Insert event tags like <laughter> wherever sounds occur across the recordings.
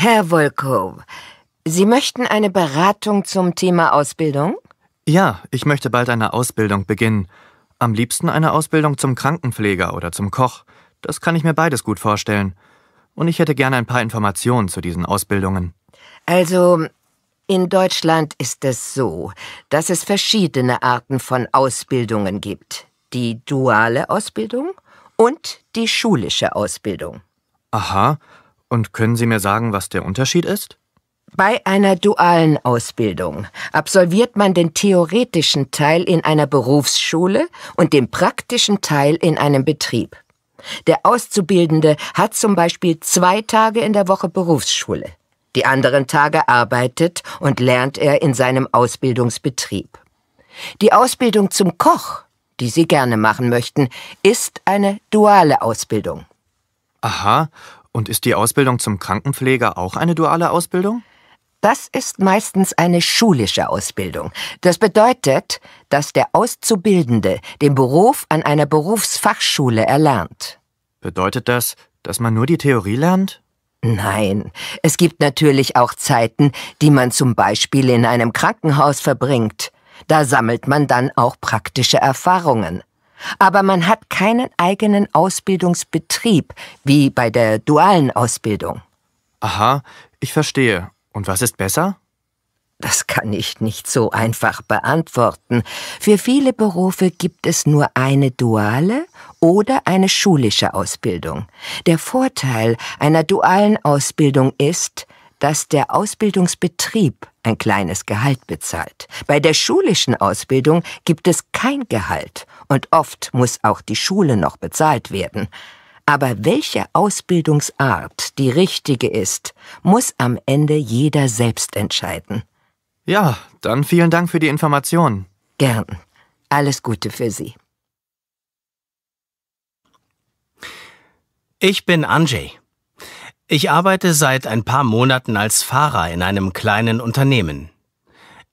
Herr Volkow, Sie möchten eine Beratung zum Thema Ausbildung? Ja, ich möchte bald eine Ausbildung beginnen. Am liebsten eine Ausbildung zum Krankenpfleger oder zum Koch. Das kann ich mir beides gut vorstellen. Und ich hätte gerne ein paar Informationen zu diesen Ausbildungen. Also, in Deutschland ist es so, dass es verschiedene Arten von Ausbildungen gibt. Die duale Ausbildung und die schulische Ausbildung. Aha, und können Sie mir sagen, was der Unterschied ist? Bei einer dualen Ausbildung absolviert man den theoretischen Teil in einer Berufsschule und den praktischen Teil in einem Betrieb. Der Auszubildende hat zum Beispiel zwei Tage in der Woche Berufsschule. Die anderen Tage arbeitet und lernt er in seinem Ausbildungsbetrieb. Die Ausbildung zum Koch, die Sie gerne machen möchten, ist eine duale Ausbildung. Aha, und ist die Ausbildung zum Krankenpfleger auch eine duale Ausbildung? Das ist meistens eine schulische Ausbildung. Das bedeutet, dass der Auszubildende den Beruf an einer Berufsfachschule erlernt. Bedeutet das, dass man nur die Theorie lernt? Nein, es gibt natürlich auch Zeiten, die man zum Beispiel in einem Krankenhaus verbringt. Da sammelt man dann auch praktische Erfahrungen. Aber man hat keinen eigenen Ausbildungsbetrieb, wie bei der dualen Ausbildung. Aha, ich verstehe. Und was ist besser? Das kann ich nicht so einfach beantworten. Für viele Berufe gibt es nur eine duale oder eine schulische Ausbildung. Der Vorteil einer dualen Ausbildung ist, dass der Ausbildungsbetrieb ein kleines Gehalt bezahlt. Bei der schulischen Ausbildung gibt es kein Gehalt und oft muss auch die Schule noch bezahlt werden. Aber welche Ausbildungsart die richtige ist, muss am Ende jeder selbst entscheiden. Ja, dann vielen Dank für die Information. Gern. Alles Gute für Sie. Ich bin Anjay. Ich arbeite seit ein paar Monaten als Fahrer in einem kleinen Unternehmen.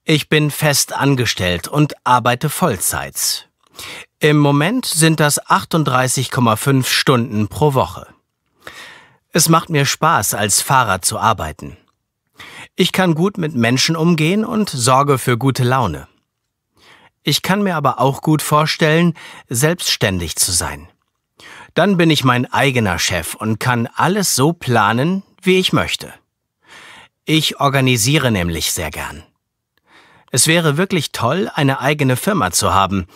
Ich bin fest angestellt und arbeite Vollzeits. Im Moment sind das 38,5 Stunden pro Woche. Es macht mir Spaß, als Fahrer zu arbeiten. Ich kann gut mit Menschen umgehen und sorge für gute Laune. Ich kann mir aber auch gut vorstellen, selbstständig zu sein. Dann bin ich mein eigener Chef und kann alles so planen, wie ich möchte. Ich organisiere nämlich sehr gern. Es wäre wirklich toll, eine eigene Firma zu haben,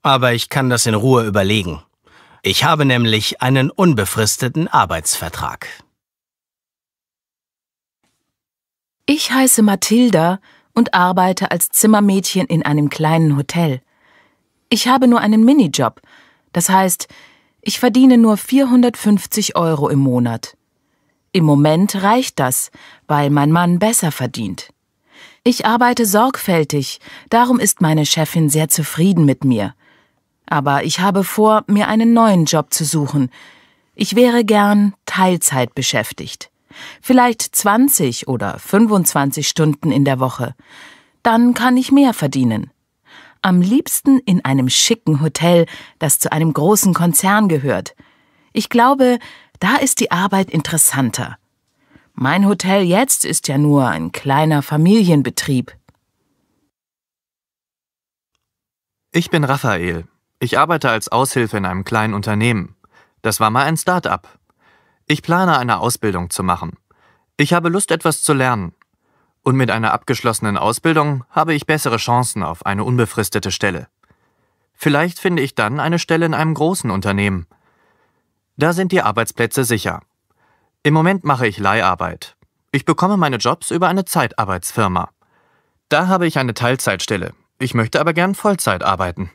aber ich kann das in Ruhe überlegen. Ich habe nämlich einen unbefristeten Arbeitsvertrag. Ich heiße Mathilda und arbeite als Zimmermädchen in einem kleinen Hotel. Ich habe nur einen Minijob, das heißt, ich verdiene nur 450 Euro im Monat. Im Moment reicht das, weil mein Mann besser verdient. Ich arbeite sorgfältig, darum ist meine Chefin sehr zufrieden mit mir. Aber ich habe vor, mir einen neuen Job zu suchen. Ich wäre gern Teilzeit beschäftigt. Vielleicht 20 oder 25 Stunden in der Woche. Dann kann ich mehr verdienen. Am liebsten in einem schicken Hotel, das zu einem großen Konzern gehört. Ich glaube, da ist die Arbeit interessanter. Mein Hotel jetzt ist ja nur ein kleiner Familienbetrieb. Ich bin Raphael. Ich arbeite als Aushilfe in einem kleinen Unternehmen. Das war mal ein Start-up. Ich plane eine Ausbildung zu machen. Ich habe Lust, etwas zu lernen und mit einer abgeschlossenen Ausbildung habe ich bessere Chancen auf eine unbefristete Stelle. Vielleicht finde ich dann eine Stelle in einem großen Unternehmen. Da sind die Arbeitsplätze sicher. Im Moment mache ich Leiharbeit. Ich bekomme meine Jobs über eine Zeitarbeitsfirma. Da habe ich eine Teilzeitstelle. Ich möchte aber gern Vollzeit arbeiten.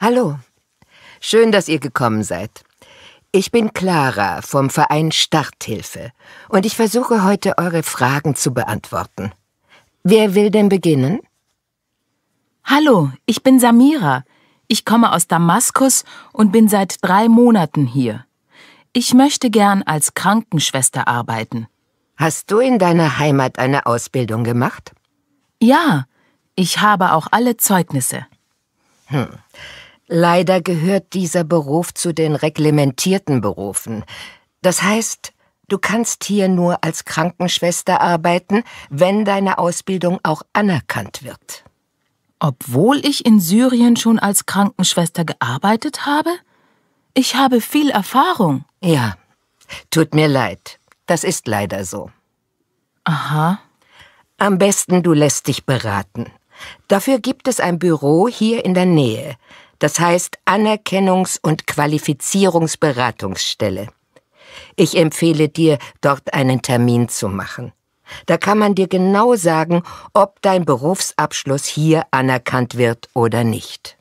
Hallo. Schön, dass ihr gekommen seid. Ich bin Clara vom Verein Starthilfe und ich versuche heute eure Fragen zu beantworten. Wer will denn beginnen? Hallo, ich bin Samira. Ich komme aus Damaskus und bin seit drei Monaten hier. Ich möchte gern als Krankenschwester arbeiten. Hast du in deiner Heimat eine Ausbildung gemacht? Ja, ich habe auch alle Zeugnisse. Hm. Leider gehört dieser Beruf zu den reglementierten Berufen. Das heißt, du kannst hier nur als Krankenschwester arbeiten, wenn deine Ausbildung auch anerkannt wird. Obwohl ich in Syrien schon als Krankenschwester gearbeitet habe? Ich habe viel Erfahrung. Ja, tut mir leid. Das ist leider so. Aha. Am besten du lässt dich beraten. Dafür gibt es ein Büro hier in der Nähe das heißt Anerkennungs- und Qualifizierungsberatungsstelle. Ich empfehle dir, dort einen Termin zu machen. Da kann man dir genau sagen, ob dein Berufsabschluss hier anerkannt wird oder nicht.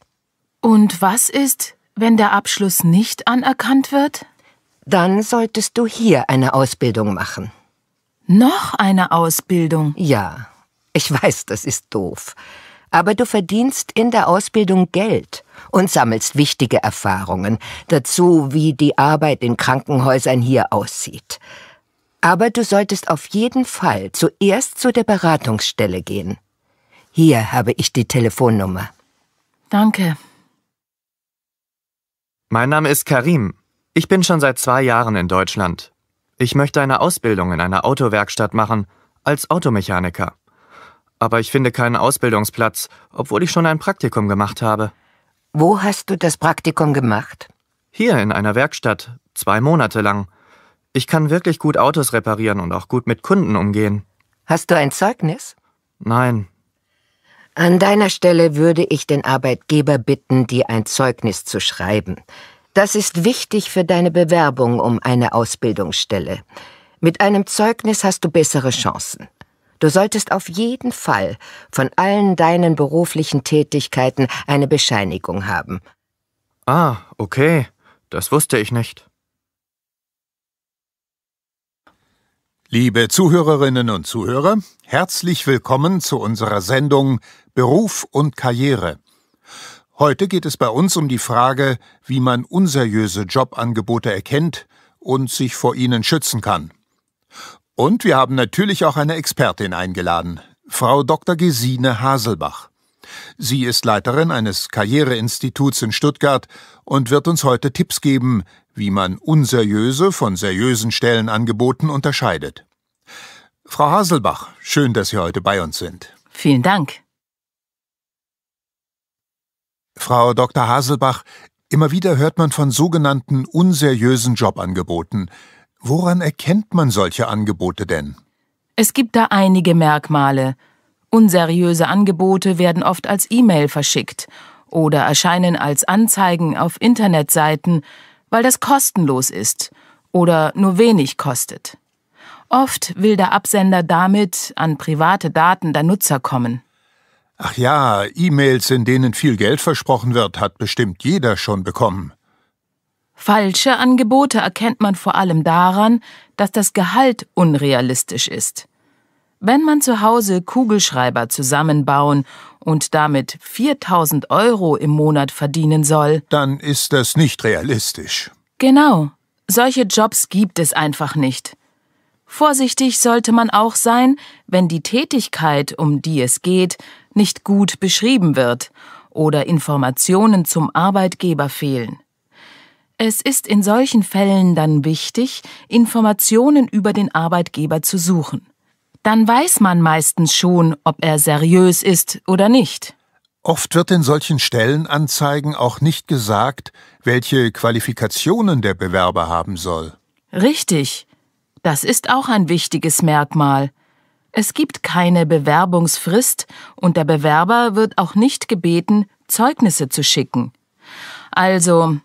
Und was ist, wenn der Abschluss nicht anerkannt wird? Dann solltest du hier eine Ausbildung machen. Noch eine Ausbildung? Ja, ich weiß, das ist doof. Aber du verdienst in der Ausbildung Geld und sammelst wichtige Erfahrungen dazu, wie die Arbeit in Krankenhäusern hier aussieht. Aber du solltest auf jeden Fall zuerst zu der Beratungsstelle gehen. Hier habe ich die Telefonnummer. Danke. Mein Name ist Karim. Ich bin schon seit zwei Jahren in Deutschland. Ich möchte eine Ausbildung in einer Autowerkstatt machen, als Automechaniker. Aber ich finde keinen Ausbildungsplatz, obwohl ich schon ein Praktikum gemacht habe. Wo hast du das Praktikum gemacht? Hier in einer Werkstatt, zwei Monate lang. Ich kann wirklich gut Autos reparieren und auch gut mit Kunden umgehen. Hast du ein Zeugnis? Nein. An deiner Stelle würde ich den Arbeitgeber bitten, dir ein Zeugnis zu schreiben. Das ist wichtig für deine Bewerbung um eine Ausbildungsstelle. Mit einem Zeugnis hast du bessere Chancen. Du solltest auf jeden Fall von allen deinen beruflichen Tätigkeiten eine Bescheinigung haben. Ah, okay, das wusste ich nicht. Liebe Zuhörerinnen und Zuhörer, herzlich willkommen zu unserer Sendung Beruf und Karriere. Heute geht es bei uns um die Frage, wie man unseriöse Jobangebote erkennt und sich vor ihnen schützen kann. Und wir haben natürlich auch eine Expertin eingeladen, Frau Dr. Gesine Haselbach. Sie ist Leiterin eines Karriereinstituts in Stuttgart und wird uns heute Tipps geben, wie man unseriöse von seriösen Stellenangeboten unterscheidet. Frau Haselbach, schön, dass Sie heute bei uns sind. Vielen Dank. Frau Dr. Haselbach, immer wieder hört man von sogenannten unseriösen Jobangeboten, Woran erkennt man solche Angebote denn? Es gibt da einige Merkmale. Unseriöse Angebote werden oft als E-Mail verschickt oder erscheinen als Anzeigen auf Internetseiten, weil das kostenlos ist oder nur wenig kostet. Oft will der Absender damit an private Daten der Nutzer kommen. Ach ja, E-Mails, in denen viel Geld versprochen wird, hat bestimmt jeder schon bekommen. Falsche Angebote erkennt man vor allem daran, dass das Gehalt unrealistisch ist. Wenn man zu Hause Kugelschreiber zusammenbauen und damit 4000 Euro im Monat verdienen soll, dann ist das nicht realistisch. Genau, solche Jobs gibt es einfach nicht. Vorsichtig sollte man auch sein, wenn die Tätigkeit, um die es geht, nicht gut beschrieben wird oder Informationen zum Arbeitgeber fehlen. Es ist in solchen Fällen dann wichtig, Informationen über den Arbeitgeber zu suchen. Dann weiß man meistens schon, ob er seriös ist oder nicht. Oft wird in solchen Stellenanzeigen auch nicht gesagt, welche Qualifikationen der Bewerber haben soll. Richtig. Das ist auch ein wichtiges Merkmal. Es gibt keine Bewerbungsfrist und der Bewerber wird auch nicht gebeten, Zeugnisse zu schicken. Also,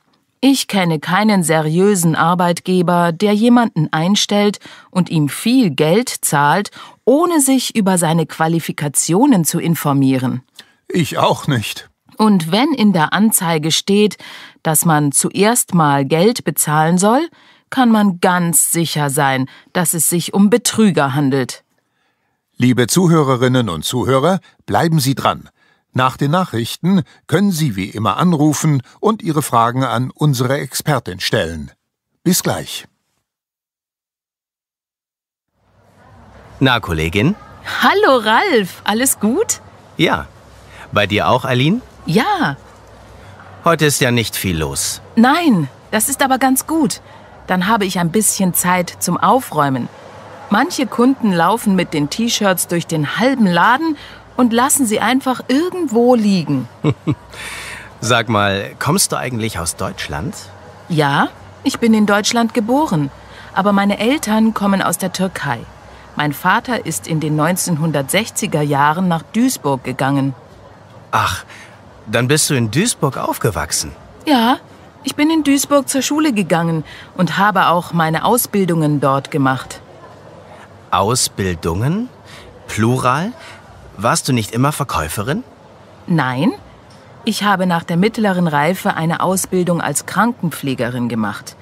ich kenne keinen seriösen Arbeitgeber, der jemanden einstellt und ihm viel Geld zahlt, ohne sich über seine Qualifikationen zu informieren. Ich auch nicht. Und wenn in der Anzeige steht, dass man zuerst mal Geld bezahlen soll, kann man ganz sicher sein, dass es sich um Betrüger handelt. Liebe Zuhörerinnen und Zuhörer, bleiben Sie dran. Nach den Nachrichten können Sie wie immer anrufen und Ihre Fragen an unsere Expertin stellen. Bis gleich. Na, Kollegin? Hallo, Ralf. Alles gut? Ja. Bei dir auch, Aline? Ja. Heute ist ja nicht viel los. Nein, das ist aber ganz gut. Dann habe ich ein bisschen Zeit zum Aufräumen. Manche Kunden laufen mit den T-Shirts durch den halben Laden und lassen sie einfach irgendwo liegen. <laughs> Sag mal, kommst du eigentlich aus Deutschland? Ja, ich bin in Deutschland geboren, aber meine Eltern kommen aus der Türkei. Mein Vater ist in den 1960er Jahren nach Duisburg gegangen. Ach, dann bist du in Duisburg aufgewachsen. Ja, ich bin in Duisburg zur Schule gegangen und habe auch meine Ausbildungen dort gemacht. Ausbildungen? Plural? Warst du nicht immer Verkäuferin? Nein, ich habe nach der mittleren Reife eine Ausbildung als Krankenpflegerin gemacht.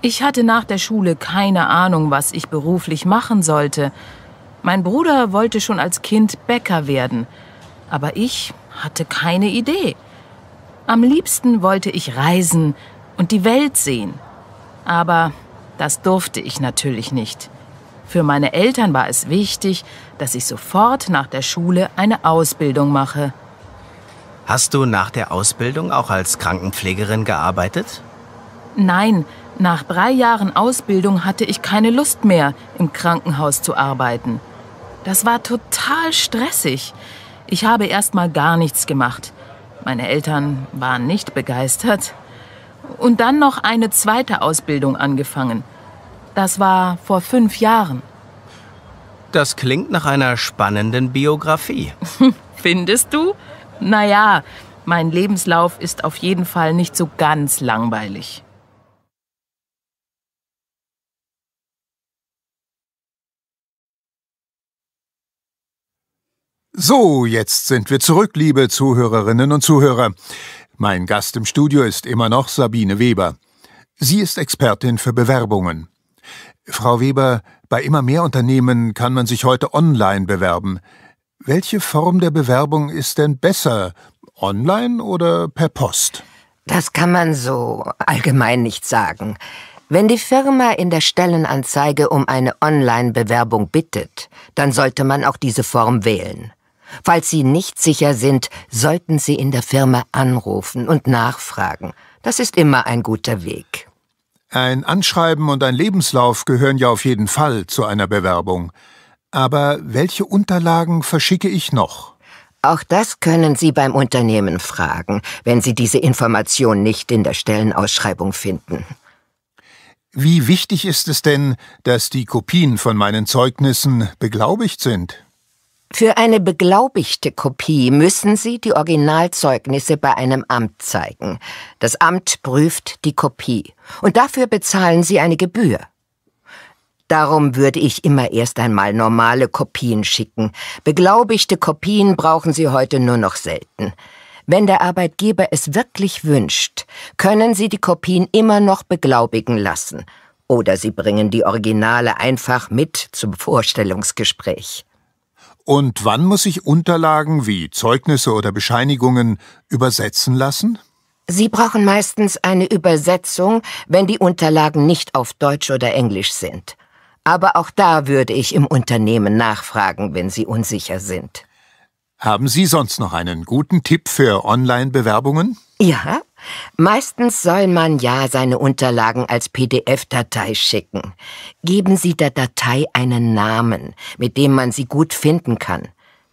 Ich hatte nach der Schule keine Ahnung, was ich beruflich machen sollte. Mein Bruder wollte schon als Kind Bäcker werden, aber ich hatte keine Idee. Am liebsten wollte ich reisen und die Welt sehen. Aber das durfte ich natürlich nicht. Für meine Eltern war es wichtig, dass ich sofort nach der Schule eine Ausbildung mache. Hast du nach der Ausbildung auch als Krankenpflegerin gearbeitet? Nein, nach drei Jahren Ausbildung hatte ich keine Lust mehr, im Krankenhaus zu arbeiten. Das war total stressig. Ich habe erst mal gar nichts gemacht. Meine Eltern waren nicht begeistert. Und dann noch eine zweite Ausbildung angefangen – das war vor fünf Jahren. Das klingt nach einer spannenden Biografie. <laughs> Findest du? Naja, mein Lebenslauf ist auf jeden Fall nicht so ganz langweilig. So, jetzt sind wir zurück, liebe Zuhörerinnen und Zuhörer. Mein Gast im Studio ist immer noch Sabine Weber. Sie ist Expertin für Bewerbungen. Frau Weber, bei immer mehr Unternehmen kann man sich heute online bewerben. Welche Form der Bewerbung ist denn besser, online oder per Post? Das kann man so allgemein nicht sagen. Wenn die Firma in der Stellenanzeige um eine Online-Bewerbung bittet, dann sollte man auch diese Form wählen. Falls Sie nicht sicher sind, sollten Sie in der Firma anrufen und nachfragen. Das ist immer ein guter Weg. Ein Anschreiben und ein Lebenslauf gehören ja auf jeden Fall zu einer Bewerbung. Aber welche Unterlagen verschicke ich noch? Auch das können Sie beim Unternehmen fragen, wenn Sie diese Information nicht in der Stellenausschreibung finden. Wie wichtig ist es denn, dass die Kopien von meinen Zeugnissen beglaubigt sind? Für eine beglaubigte Kopie müssen Sie die Originalzeugnisse bei einem Amt zeigen. Das Amt prüft die Kopie und dafür bezahlen Sie eine Gebühr. Darum würde ich immer erst einmal normale Kopien schicken. Beglaubigte Kopien brauchen Sie heute nur noch selten. Wenn der Arbeitgeber es wirklich wünscht, können Sie die Kopien immer noch beglaubigen lassen. Oder Sie bringen die Originale einfach mit zum Vorstellungsgespräch. Und wann muss ich Unterlagen wie Zeugnisse oder Bescheinigungen übersetzen lassen? Sie brauchen meistens eine Übersetzung, wenn die Unterlagen nicht auf Deutsch oder Englisch sind. Aber auch da würde ich im Unternehmen nachfragen, wenn Sie unsicher sind. Haben Sie sonst noch einen guten Tipp für Online-Bewerbungen? Ja, Meistens soll man ja seine Unterlagen als PDF-Datei schicken. Geben Sie der Datei einen Namen, mit dem man sie gut finden kann.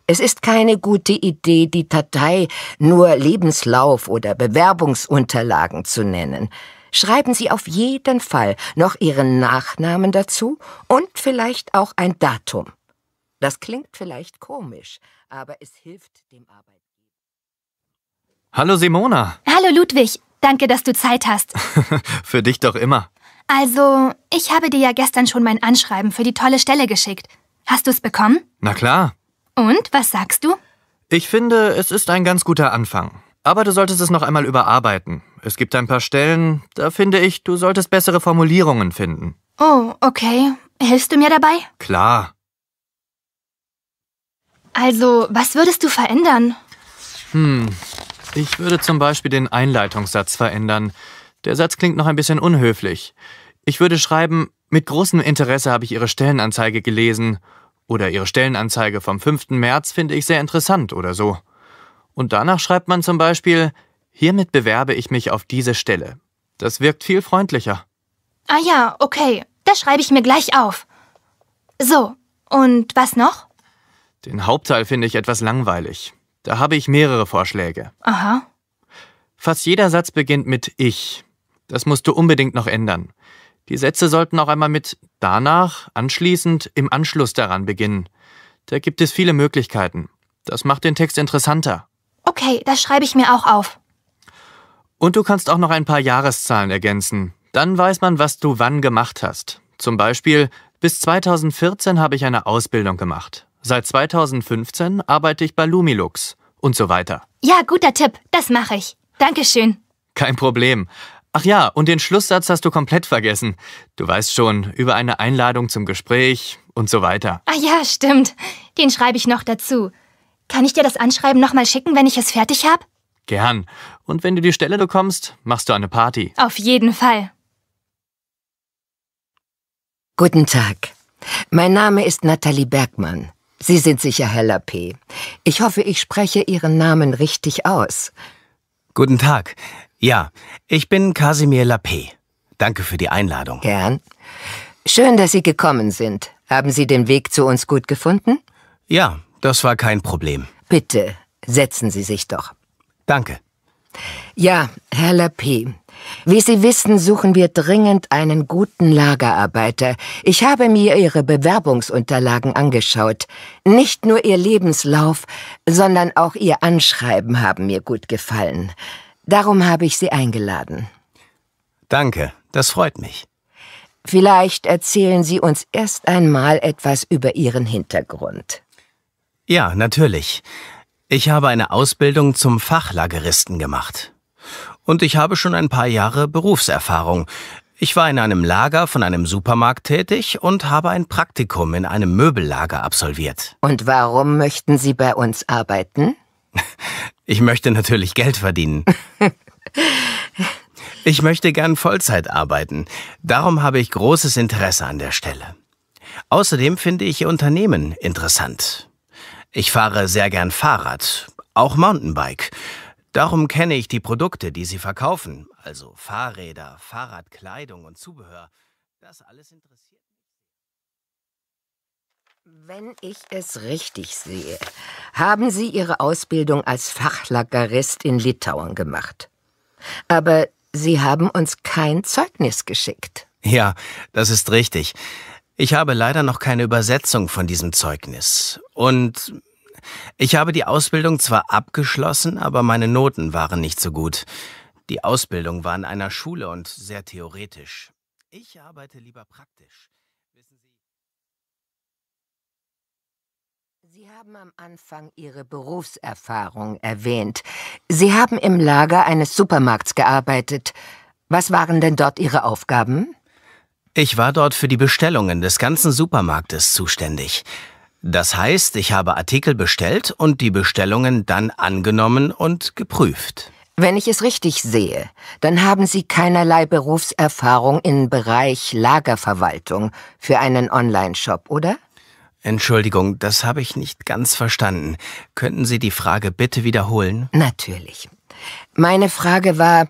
Es ist keine gute Idee, die Datei nur Lebenslauf oder Bewerbungsunterlagen zu nennen. Schreiben Sie auf jeden Fall noch Ihren Nachnamen dazu und vielleicht auch ein Datum. Das klingt vielleicht komisch, aber es hilft dem Arbeitgeber. Hallo Simona. Hallo Ludwig. Danke, dass du Zeit hast. <laughs> für dich doch immer. Also, ich habe dir ja gestern schon mein Anschreiben für die tolle Stelle geschickt. Hast du es bekommen? Na klar. Und, was sagst du? Ich finde, es ist ein ganz guter Anfang. Aber du solltest es noch einmal überarbeiten. Es gibt ein paar Stellen, da finde ich, du solltest bessere Formulierungen finden. Oh, okay. Hilfst du mir dabei? Klar. Also, was würdest du verändern? Hm, ich würde zum Beispiel den Einleitungssatz verändern. Der Satz klingt noch ein bisschen unhöflich. Ich würde schreiben, mit großem Interesse habe ich Ihre Stellenanzeige gelesen. Oder Ihre Stellenanzeige vom 5. März finde ich sehr interessant oder so. Und danach schreibt man zum Beispiel, hiermit bewerbe ich mich auf diese Stelle. Das wirkt viel freundlicher. Ah ja, okay. Das schreibe ich mir gleich auf. So, und was noch? Den Hauptteil finde ich etwas langweilig. Da habe ich mehrere Vorschläge. Aha. Fast jeder Satz beginnt mit ich. Das musst du unbedingt noch ändern. Die Sätze sollten auch einmal mit danach, anschließend, im Anschluss daran beginnen. Da gibt es viele Möglichkeiten. Das macht den Text interessanter. Okay, das schreibe ich mir auch auf. Und du kannst auch noch ein paar Jahreszahlen ergänzen. Dann weiß man, was du wann gemacht hast. Zum Beispiel, bis 2014 habe ich eine Ausbildung gemacht. Seit 2015 arbeite ich bei Lumilux und so weiter. Ja, guter Tipp. Das mache ich. Dankeschön. Kein Problem. Ach ja, und den Schlusssatz hast du komplett vergessen. Du weißt schon, über eine Einladung zum Gespräch und so weiter. Ah ja, stimmt. Den schreibe ich noch dazu. Kann ich dir das Anschreiben nochmal schicken, wenn ich es fertig habe? Gern. Und wenn du die Stelle bekommst, machst du eine Party. Auf jeden Fall. Guten Tag. Mein Name ist Nathalie Bergmann. Sie sind sicher Herr Lappé. Ich hoffe, ich spreche Ihren Namen richtig aus. Guten Tag. Ja, ich bin Casimir Lappé. Danke für die Einladung. Gern. Schön, dass Sie gekommen sind. Haben Sie den Weg zu uns gut gefunden? Ja, das war kein Problem. Bitte, setzen Sie sich doch. Danke. Ja, Herr Lappé, wie Sie wissen, suchen wir dringend einen guten Lagerarbeiter. Ich habe mir Ihre Bewerbungsunterlagen angeschaut. Nicht nur Ihr Lebenslauf, sondern auch Ihr Anschreiben haben mir gut gefallen. Darum habe ich Sie eingeladen. Danke, das freut mich. Vielleicht erzählen Sie uns erst einmal etwas über Ihren Hintergrund. Ja, natürlich. Ich habe eine Ausbildung zum Fachlageristen gemacht und ich habe schon ein paar Jahre Berufserfahrung. Ich war in einem Lager von einem Supermarkt tätig und habe ein Praktikum in einem Möbellager absolviert. Und warum möchten Sie bei uns arbeiten? <laughs> Ich möchte natürlich Geld verdienen. <laughs> ich möchte gern Vollzeit arbeiten. Darum habe ich großes Interesse an der Stelle. Außerdem finde ich Ihr Unternehmen interessant. Ich fahre sehr gern Fahrrad, auch Mountainbike. Darum kenne ich die Produkte, die sie verkaufen, also Fahrräder, Fahrradkleidung und Zubehör. Das alles interessiert mich. Wenn ich es richtig sehe, haben Sie Ihre Ausbildung als Fachlagerist in Litauen gemacht. Aber Sie haben uns kein Zeugnis geschickt. Ja, das ist richtig. Ich habe leider noch keine Übersetzung von diesem Zeugnis. Und ich habe die Ausbildung zwar abgeschlossen, aber meine Noten waren nicht so gut. Die Ausbildung war in einer Schule und sehr theoretisch. Ich arbeite lieber praktisch. Wissen Sie, Sie haben am Anfang Ihre Berufserfahrung erwähnt. Sie haben im Lager eines Supermarkts gearbeitet. Was waren denn dort Ihre Aufgaben? Ich war dort für die Bestellungen des ganzen Supermarktes zuständig. Das heißt, ich habe Artikel bestellt und die Bestellungen dann angenommen und geprüft. Wenn ich es richtig sehe, dann haben Sie keinerlei Berufserfahrung im Bereich Lagerverwaltung für einen Online-Shop, oder? Entschuldigung, das habe ich nicht ganz verstanden. Könnten Sie die Frage bitte wiederholen? Natürlich. Meine Frage war,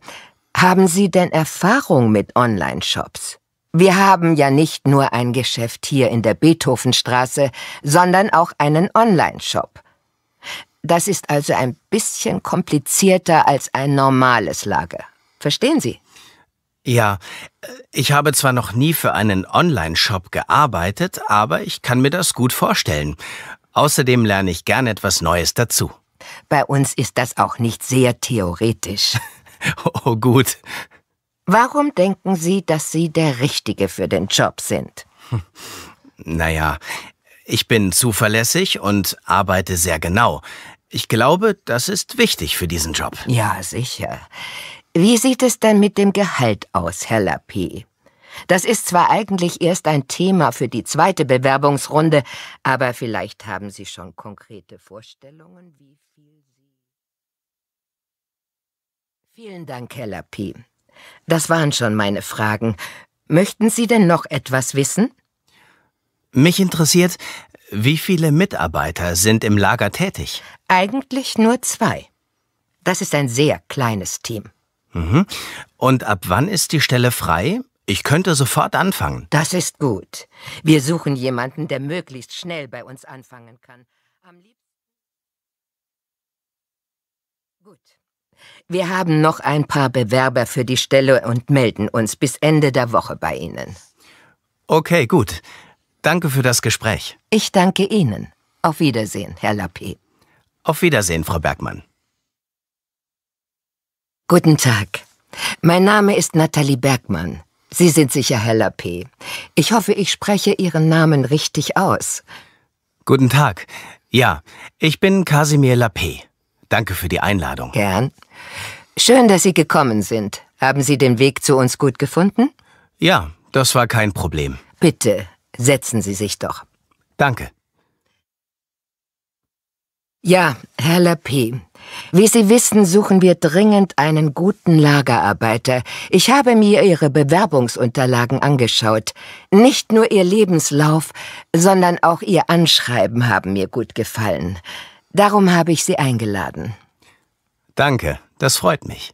haben Sie denn Erfahrung mit Online-Shops? Wir haben ja nicht nur ein Geschäft hier in der Beethovenstraße, sondern auch einen Online-Shop. Das ist also ein bisschen komplizierter als ein normales Lager. Verstehen Sie? Ja, ich habe zwar noch nie für einen Online-Shop gearbeitet, aber ich kann mir das gut vorstellen. Außerdem lerne ich gern etwas Neues dazu. Bei uns ist das auch nicht sehr theoretisch. <laughs> oh gut. Warum denken Sie, dass Sie der Richtige für den Job sind? <laughs> Naja, ich bin zuverlässig und arbeite sehr genau. Ich glaube, das ist wichtig für diesen Job. Ja, sicher. Wie sieht es denn mit dem Gehalt aus, Herr Lapie? Das ist zwar eigentlich erst ein Thema für die zweite Bewerbungsrunde, aber vielleicht haben Sie schon konkrete Vorstellungen, wie viel Sie. Vielen Dank, Herr Lapie. Das waren schon meine Fragen. Möchten Sie denn noch etwas wissen? Mich interessiert, wie viele Mitarbeiter sind im Lager tätig? Eigentlich nur zwei. Das ist ein sehr kleines Team. Mhm. Und ab wann ist die Stelle frei? Ich könnte sofort anfangen. Das ist gut. Wir suchen jemanden, der möglichst schnell bei uns anfangen kann. Am liebsten. Gut. Wir haben noch ein paar Bewerber für die Stelle und melden uns bis Ende der Woche bei Ihnen. Okay, gut. Danke für das Gespräch. Ich danke Ihnen. Auf Wiedersehen, Herr Lappé. Auf Wiedersehen, Frau Bergmann. Guten Tag. Mein Name ist Nathalie Bergmann. Sie sind sicher Herr Lappé. Ich hoffe, ich spreche Ihren Namen richtig aus. Guten Tag. Ja, ich bin Casimir Lappé. Danke für die Einladung. Gern. Schön, dass Sie gekommen sind. Haben Sie den Weg zu uns gut gefunden? Ja, das war kein Problem. Bitte, setzen Sie sich doch. Danke. Ja, Herr Lapi. Wie Sie wissen, suchen wir dringend einen guten Lagerarbeiter. Ich habe mir Ihre Bewerbungsunterlagen angeschaut. Nicht nur Ihr Lebenslauf, sondern auch Ihr Anschreiben haben mir gut gefallen. Darum habe ich Sie eingeladen. Danke, das freut mich.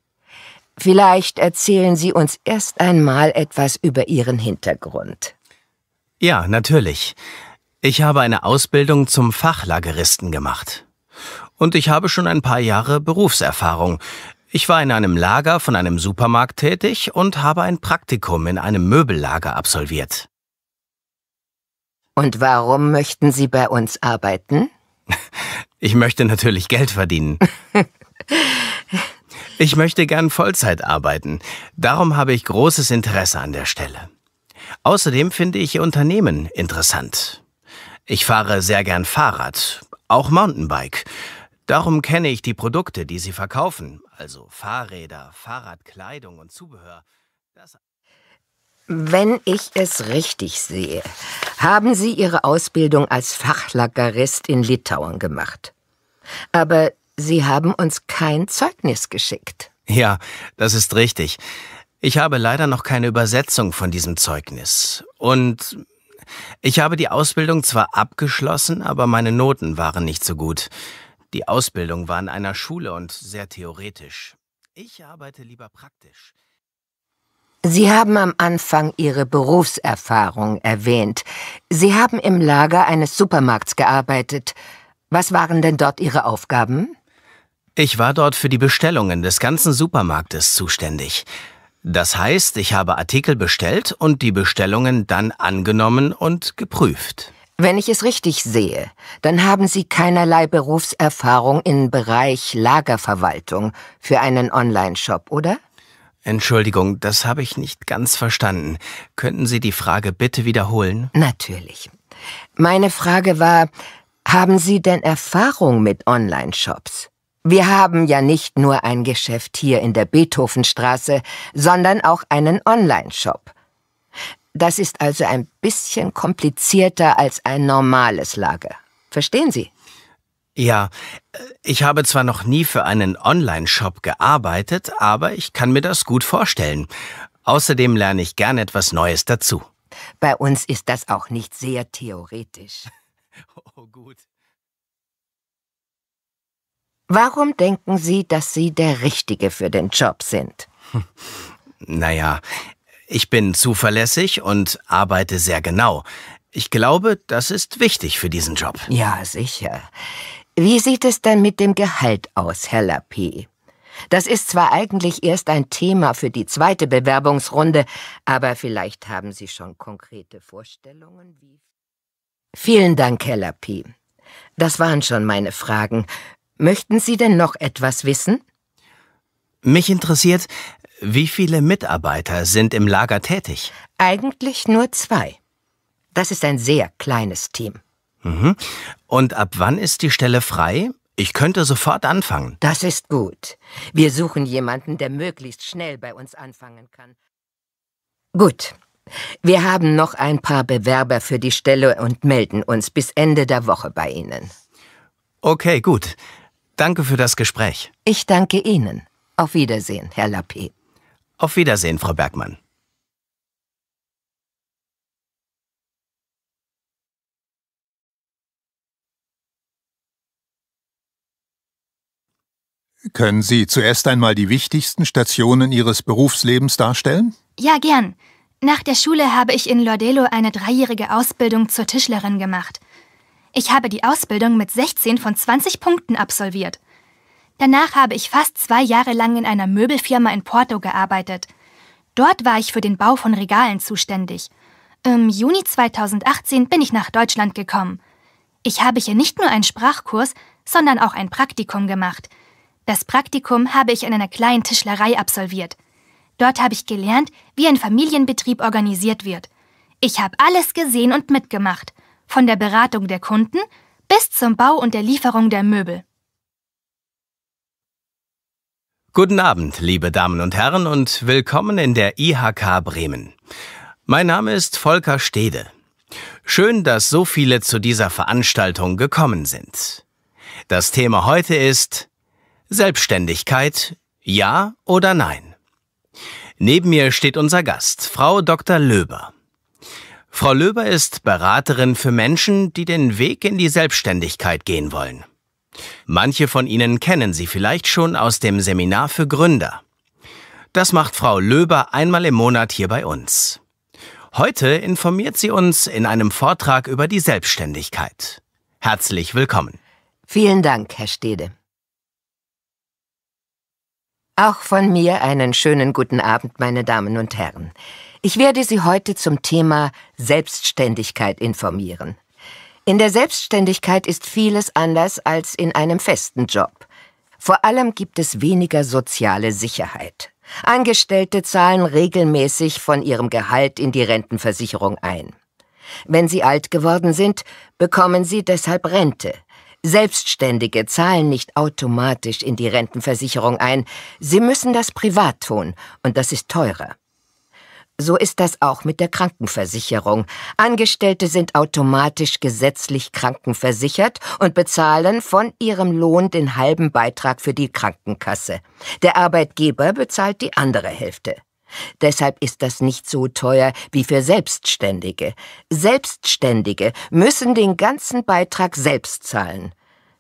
Vielleicht erzählen Sie uns erst einmal etwas über Ihren Hintergrund. Ja, natürlich. Ich habe eine Ausbildung zum Fachlageristen gemacht. Und ich habe schon ein paar Jahre Berufserfahrung. Ich war in einem Lager von einem Supermarkt tätig und habe ein Praktikum in einem Möbellager absolviert. Und warum möchten Sie bei uns arbeiten? <laughs> Ich möchte natürlich Geld verdienen. <laughs> Ich möchte gern Vollzeit arbeiten. Darum habe ich großes Interesse an der Stelle. Außerdem finde ich Ihr Unternehmen interessant. Ich fahre sehr gern Fahrrad, auch Mountainbike. Darum kenne ich die Produkte, die Sie verkaufen, also Fahrräder, Fahrradkleidung und Zubehör. Das wenn ich es richtig sehe, haben Sie Ihre Ausbildung als Fachlagerist in Litauen gemacht. Aber Sie haben uns kein Zeugnis geschickt. Ja, das ist richtig. Ich habe leider noch keine Übersetzung von diesem Zeugnis. Und ich habe die Ausbildung zwar abgeschlossen, aber meine Noten waren nicht so gut. Die Ausbildung war in einer Schule und sehr theoretisch. Ich arbeite lieber praktisch. Sie haben am Anfang Ihre Berufserfahrung erwähnt. Sie haben im Lager eines Supermarkts gearbeitet. Was waren denn dort Ihre Aufgaben? Ich war dort für die Bestellungen des ganzen Supermarktes zuständig. Das heißt, ich habe Artikel bestellt und die Bestellungen dann angenommen und geprüft. Wenn ich es richtig sehe, dann haben Sie keinerlei Berufserfahrung im Bereich Lagerverwaltung für einen Online-Shop, oder? Entschuldigung, das habe ich nicht ganz verstanden. Könnten Sie die Frage bitte wiederholen? Natürlich. Meine Frage war, haben Sie denn Erfahrung mit Online-Shops? Wir haben ja nicht nur ein Geschäft hier in der Beethovenstraße, sondern auch einen Online-Shop. Das ist also ein bisschen komplizierter als ein normales Lager. Verstehen Sie? Ja, äh, ich habe zwar noch nie für einen Online-Shop gearbeitet, aber ich kann mir das gut vorstellen. Außerdem lerne ich gern etwas Neues dazu. Bei uns ist das auch nicht sehr theoretisch. <laughs> Oh gut. Warum denken Sie, dass Sie der Richtige für den Job sind? <laughs> Naja, ich bin zuverlässig und arbeite sehr genau. Ich glaube, das ist wichtig für diesen Job. Ja, sicher. Wie sieht es denn mit dem Gehalt aus, Herr Lapé? Das ist zwar eigentlich erst ein Thema für die zweite Bewerbungsrunde, aber vielleicht haben Sie schon konkrete Vorstellungen, wie. Vielen Dank, Herr Lapé. Das waren schon meine Fragen. Möchten Sie denn noch etwas wissen? Mich interessiert, wie viele Mitarbeiter sind im Lager tätig? Eigentlich nur zwei. Das ist ein sehr kleines Team. Mhm. Und ab wann ist die Stelle frei? Ich könnte sofort anfangen. Das ist gut. Wir suchen jemanden, der möglichst schnell bei uns anfangen kann. Gut. Wir haben noch ein paar Bewerber für die Stelle und melden uns bis Ende der Woche bei Ihnen. Okay, gut. Danke für das Gespräch. Ich danke Ihnen. Auf Wiedersehen, Herr Lappé. Auf Wiedersehen, Frau Bergmann. Können Sie zuerst einmal die wichtigsten Stationen Ihres Berufslebens darstellen? Ja, gern. Nach der Schule habe ich in Lordello eine dreijährige Ausbildung zur Tischlerin gemacht. Ich habe die Ausbildung mit 16 von 20 Punkten absolviert. Danach habe ich fast zwei Jahre lang in einer Möbelfirma in Porto gearbeitet. Dort war ich für den Bau von Regalen zuständig. Im Juni 2018 bin ich nach Deutschland gekommen. Ich habe hier nicht nur einen Sprachkurs, sondern auch ein Praktikum gemacht – das Praktikum habe ich in einer kleinen Tischlerei absolviert. Dort habe ich gelernt, wie ein Familienbetrieb organisiert wird. Ich habe alles gesehen und mitgemacht, von der Beratung der Kunden bis zum Bau und der Lieferung der Möbel. Guten Abend, liebe Damen und Herren, und willkommen in der IHK Bremen. Mein Name ist Volker Stede. Schön, dass so viele zu dieser Veranstaltung gekommen sind. Das Thema heute ist Selbstständigkeit, ja oder nein? Neben mir steht unser Gast, Frau Dr. Löber. Frau Löber ist Beraterin für Menschen, die den Weg in die Selbstständigkeit gehen wollen. Manche von Ihnen kennen sie vielleicht schon aus dem Seminar für Gründer. Das macht Frau Löber einmal im Monat hier bei uns. Heute informiert sie uns in einem Vortrag über die Selbstständigkeit. Herzlich willkommen. Vielen Dank, Herr Stede. Auch von mir einen schönen guten Abend, meine Damen und Herren. Ich werde Sie heute zum Thema Selbstständigkeit informieren. In der Selbstständigkeit ist vieles anders als in einem festen Job. Vor allem gibt es weniger soziale Sicherheit. Angestellte zahlen regelmäßig von ihrem Gehalt in die Rentenversicherung ein. Wenn sie alt geworden sind, bekommen sie deshalb Rente, Selbstständige zahlen nicht automatisch in die Rentenversicherung ein. Sie müssen das privat tun, und das ist teurer. So ist das auch mit der Krankenversicherung. Angestellte sind automatisch gesetzlich krankenversichert und bezahlen von ihrem Lohn den halben Beitrag für die Krankenkasse. Der Arbeitgeber bezahlt die andere Hälfte. Deshalb ist das nicht so teuer wie für Selbstständige. Selbstständige müssen den ganzen Beitrag selbst zahlen.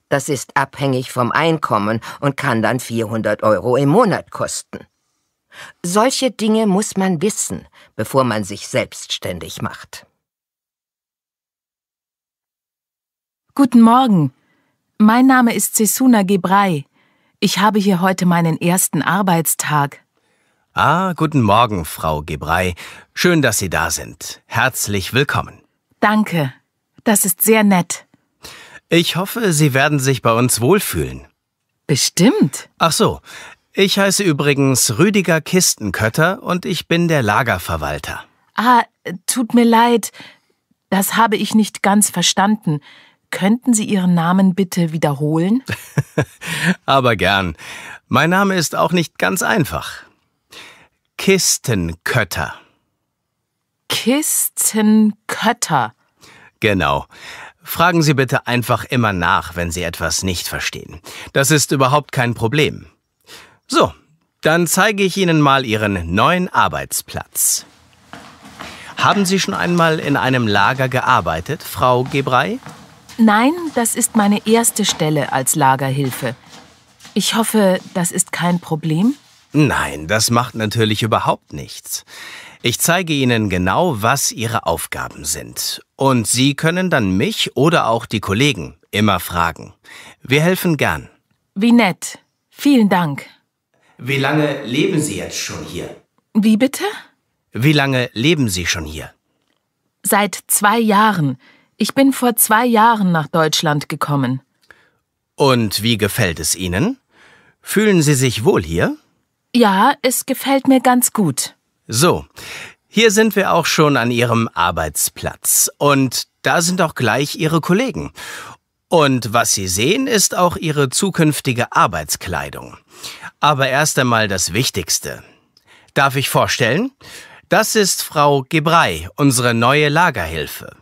Das ist abhängig vom Einkommen und kann dann 400 Euro im Monat kosten. Solche Dinge muss man wissen, bevor man sich selbstständig macht. Guten Morgen. Mein Name ist Sesuna Gebrei. Ich habe hier heute meinen ersten Arbeitstag. Ah, guten Morgen, Frau Gebrei. Schön, dass Sie da sind. Herzlich willkommen. Danke. Das ist sehr nett. Ich hoffe, Sie werden sich bei uns wohlfühlen. Bestimmt. Ach so. Ich heiße übrigens Rüdiger Kistenkötter und ich bin der Lagerverwalter. Ah, tut mir leid. Das habe ich nicht ganz verstanden. Könnten Sie Ihren Namen bitte wiederholen? <laughs> Aber gern. Mein Name ist auch nicht ganz einfach. Kistenkötter. Kistenkötter. Genau. Fragen Sie bitte einfach immer nach, wenn Sie etwas nicht verstehen. Das ist überhaupt kein Problem. So, dann zeige ich Ihnen mal Ihren neuen Arbeitsplatz. Haben Sie schon einmal in einem Lager gearbeitet, Frau Gebrei? Nein, das ist meine erste Stelle als Lagerhilfe. Ich hoffe, das ist kein Problem. Nein, das macht natürlich überhaupt nichts. Ich zeige Ihnen genau, was Ihre Aufgaben sind. Und Sie können dann mich oder auch die Kollegen immer fragen. Wir helfen gern. Wie nett. Vielen Dank. Wie lange leben Sie jetzt schon hier? Wie bitte? Wie lange leben Sie schon hier? Seit zwei Jahren. Ich bin vor zwei Jahren nach Deutschland gekommen. Und wie gefällt es Ihnen? Fühlen Sie sich wohl hier? Ja, es gefällt mir ganz gut. So, hier sind wir auch schon an Ihrem Arbeitsplatz. Und da sind auch gleich Ihre Kollegen. Und was Sie sehen, ist auch Ihre zukünftige Arbeitskleidung. Aber erst einmal das Wichtigste. Darf ich vorstellen? Das ist Frau Gebrei, unsere neue Lagerhilfe.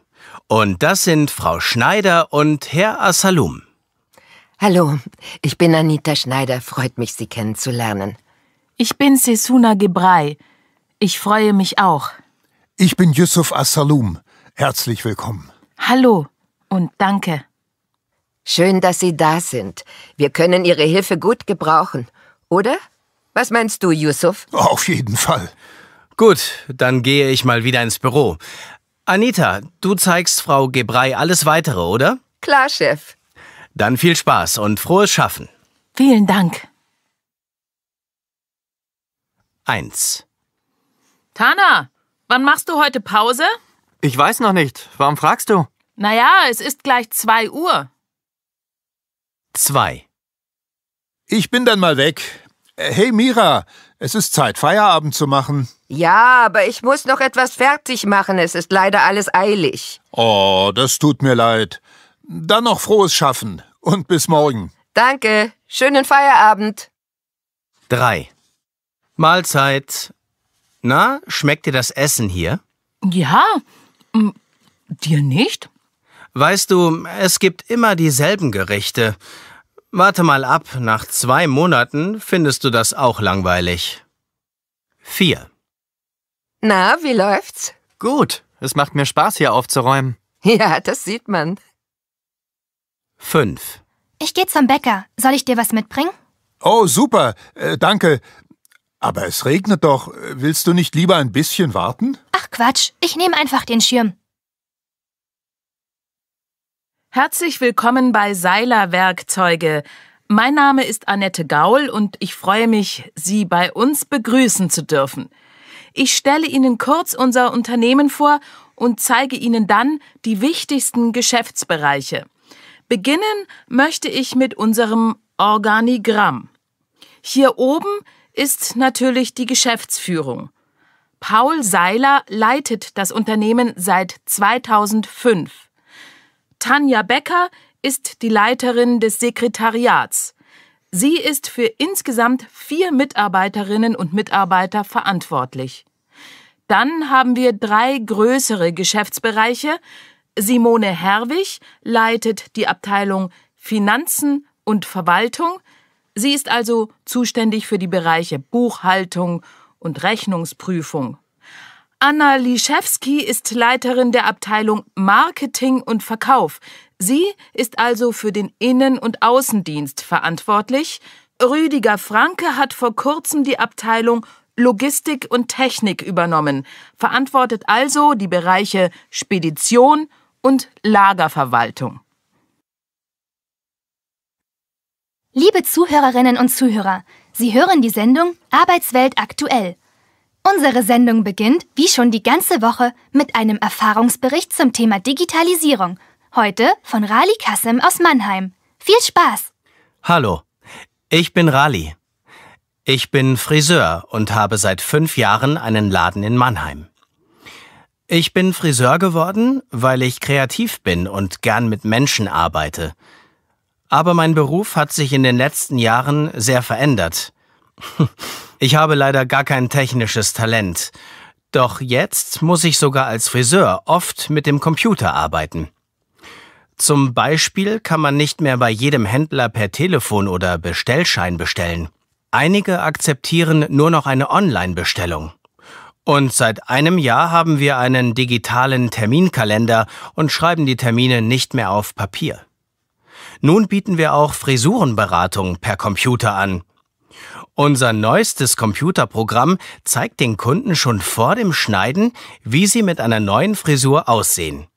Und das sind Frau Schneider und Herr Asalum. Hallo, ich bin Anita Schneider, freut mich, Sie kennenzulernen. Ich bin Sesuna Gebray. Ich freue mich auch. Ich bin Yusuf Assalum. Herzlich willkommen. Hallo und danke. Schön, dass Sie da sind. Wir können Ihre Hilfe gut gebrauchen, oder? Was meinst du, Yusuf? Auf jeden Fall. Gut, dann gehe ich mal wieder ins Büro. Anita, du zeigst Frau Gebrei alles Weitere, oder? Klar, Chef. Dann viel Spaß und frohes Schaffen. Vielen Dank. 1. Tana, wann machst du heute Pause? Ich weiß noch nicht. Warum fragst du? Naja, es ist gleich 2 Uhr. 2. Ich bin dann mal weg. Hey Mira, es ist Zeit, Feierabend zu machen. Ja, aber ich muss noch etwas fertig machen. Es ist leider alles eilig. Oh, das tut mir leid. Dann noch frohes Schaffen und bis morgen. Danke. Schönen Feierabend. 3. Mahlzeit. Na, schmeckt dir das Essen hier? Ja, dir nicht? Weißt du, es gibt immer dieselben Gerichte. Warte mal ab, nach zwei Monaten findest du das auch langweilig. 4. Na, wie läuft's? Gut, es macht mir Spaß, hier aufzuräumen. Ja, das sieht man. 5. Ich gehe zum Bäcker. Soll ich dir was mitbringen? Oh, super, äh, danke. Aber es regnet doch. Willst du nicht lieber ein bisschen warten? Ach Quatsch, ich nehme einfach den Schirm. Herzlich willkommen bei Seiler Werkzeuge. Mein Name ist Annette Gaul und ich freue mich, Sie bei uns begrüßen zu dürfen. Ich stelle Ihnen kurz unser Unternehmen vor und zeige Ihnen dann die wichtigsten Geschäftsbereiche. Beginnen möchte ich mit unserem Organigramm. Hier oben ist natürlich die Geschäftsführung. Paul Seiler leitet das Unternehmen seit 2005. Tanja Becker ist die Leiterin des Sekretariats. Sie ist für insgesamt vier Mitarbeiterinnen und Mitarbeiter verantwortlich. Dann haben wir drei größere Geschäftsbereiche. Simone Herwig leitet die Abteilung Finanzen und Verwaltung, Sie ist also zuständig für die Bereiche Buchhaltung und Rechnungsprüfung. Anna Liszewski ist Leiterin der Abteilung Marketing und Verkauf. Sie ist also für den Innen- und Außendienst verantwortlich. Rüdiger Franke hat vor kurzem die Abteilung Logistik und Technik übernommen, verantwortet also die Bereiche Spedition und Lagerverwaltung. Liebe Zuhörerinnen und Zuhörer, Sie hören die Sendung Arbeitswelt aktuell. Unsere Sendung beginnt, wie schon die ganze Woche, mit einem Erfahrungsbericht zum Thema Digitalisierung. Heute von Rali Kassim aus Mannheim. Viel Spaß! Hallo, ich bin Rali. Ich bin Friseur und habe seit fünf Jahren einen Laden in Mannheim. Ich bin Friseur geworden, weil ich kreativ bin und gern mit Menschen arbeite – aber mein Beruf hat sich in den letzten Jahren sehr verändert. <laughs> Ich habe leider gar kein technisches Talent. Doch jetzt muss ich sogar als Friseur oft mit dem Computer arbeiten. Zum Beispiel kann man nicht mehr bei jedem Händler per Telefon oder Bestellschein bestellen. Einige akzeptieren nur noch eine Online-Bestellung. Und seit einem Jahr haben wir einen digitalen Terminkalender und schreiben die Termine nicht mehr auf Papier. Nun bieten wir auch Frisurenberatung per Computer an. Unser neuestes Computerprogramm zeigt den Kunden schon vor dem Schneiden, wie sie mit einer neuen Frisur aussehen.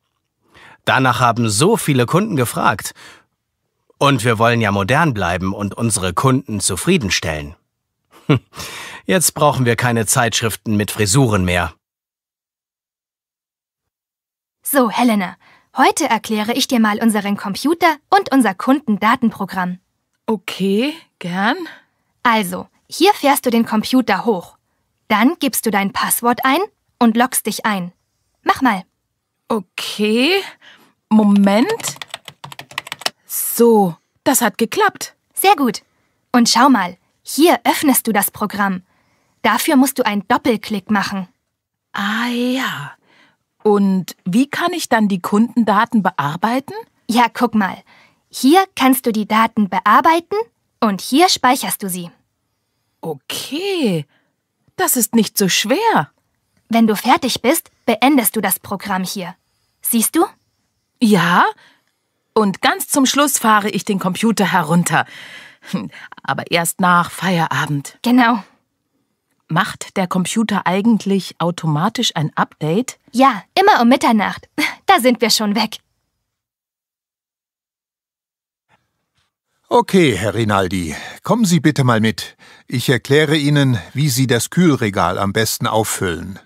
Danach haben so viele Kunden gefragt. Und wir wollen ja modern bleiben und unsere Kunden zufriedenstellen. <laughs> Jetzt brauchen wir keine Zeitschriften mit Frisuren mehr. So, Helena, Heute erkläre ich dir mal unseren Computer und unser Kundendatenprogramm. Okay, gern. Also, hier fährst du den Computer hoch. Dann gibst du dein Passwort ein und loggst dich ein. Mach mal. Okay, Moment. So, das hat geklappt. Sehr gut. Und schau mal, hier öffnest du das Programm. Dafür musst du einen Doppelklick machen. Ah ja, und wie kann ich dann die Kundendaten bearbeiten? Ja, guck mal. Hier kannst du die Daten bearbeiten und hier speicherst du sie. Okay, das ist nicht so schwer. Wenn du fertig bist, beendest du das Programm hier. Siehst du? Ja, und ganz zum Schluss fahre ich den Computer herunter. Hm, aber erst nach Feierabend. Genau. Macht der Computer eigentlich automatisch ein Update? Ja, immer um Mitternacht. <laughs> Da sind wir schon weg. Okay, Herr Rinaldi, kommen Sie bitte mal mit. Ich erkläre Ihnen, wie Sie das Kühlregal am besten auffüllen.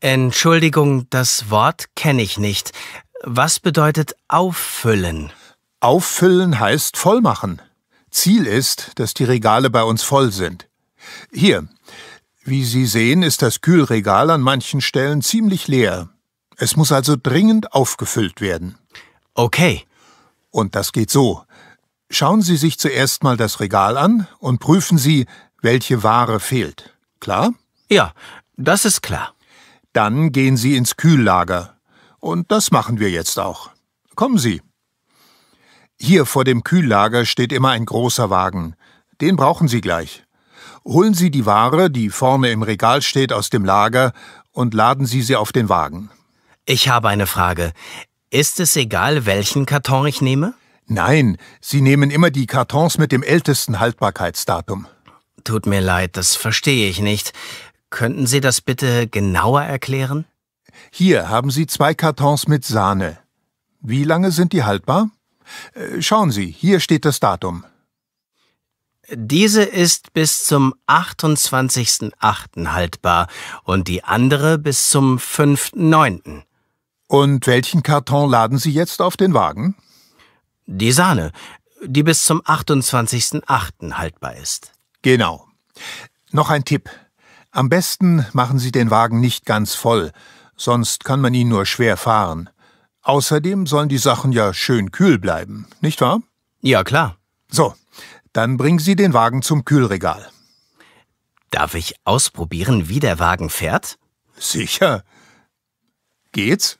Entschuldigung, das Wort kenne ich nicht. Was bedeutet auffüllen? Auffüllen heißt vollmachen. Ziel ist, dass die Regale bei uns voll sind. Hier, wie Sie sehen, ist das Kühlregal an manchen Stellen ziemlich leer. Es muss also dringend aufgefüllt werden. Okay. Und das geht so. Schauen Sie sich zuerst mal das Regal an und prüfen Sie, welche Ware fehlt. Klar? Ja, das ist klar. Dann gehen Sie ins Kühllager. Und das machen wir jetzt auch. Kommen Sie. Hier vor dem Kühllager steht immer ein großer Wagen. Den brauchen Sie gleich. Holen Sie die Ware, die vorne im Regal steht, aus dem Lager und laden Sie sie auf den Wagen. Ich habe eine Frage. Ist es egal, welchen Karton ich nehme? Nein, Sie nehmen immer die Kartons mit dem ältesten Haltbarkeitsdatum. Tut mir leid, das verstehe ich nicht. Könnten Sie das bitte genauer erklären? Hier haben Sie zwei Kartons mit Sahne. Wie lange sind die haltbar? Äh, schauen Sie, hier steht das Datum. Diese ist bis zum 28.08. haltbar und die andere bis zum 5.09. Und welchen Karton laden Sie jetzt auf den Wagen? Die Sahne, die bis zum 28.08. haltbar ist. Genau. Noch ein Tipp. Am besten machen Sie den Wagen nicht ganz voll, sonst kann man ihn nur schwer fahren. Außerdem sollen die Sachen ja schön kühl bleiben, nicht wahr? Ja, klar. So, dann bringen Sie den Wagen zum Kühlregal. Darf ich ausprobieren, wie der Wagen fährt? Sicher. Geht's?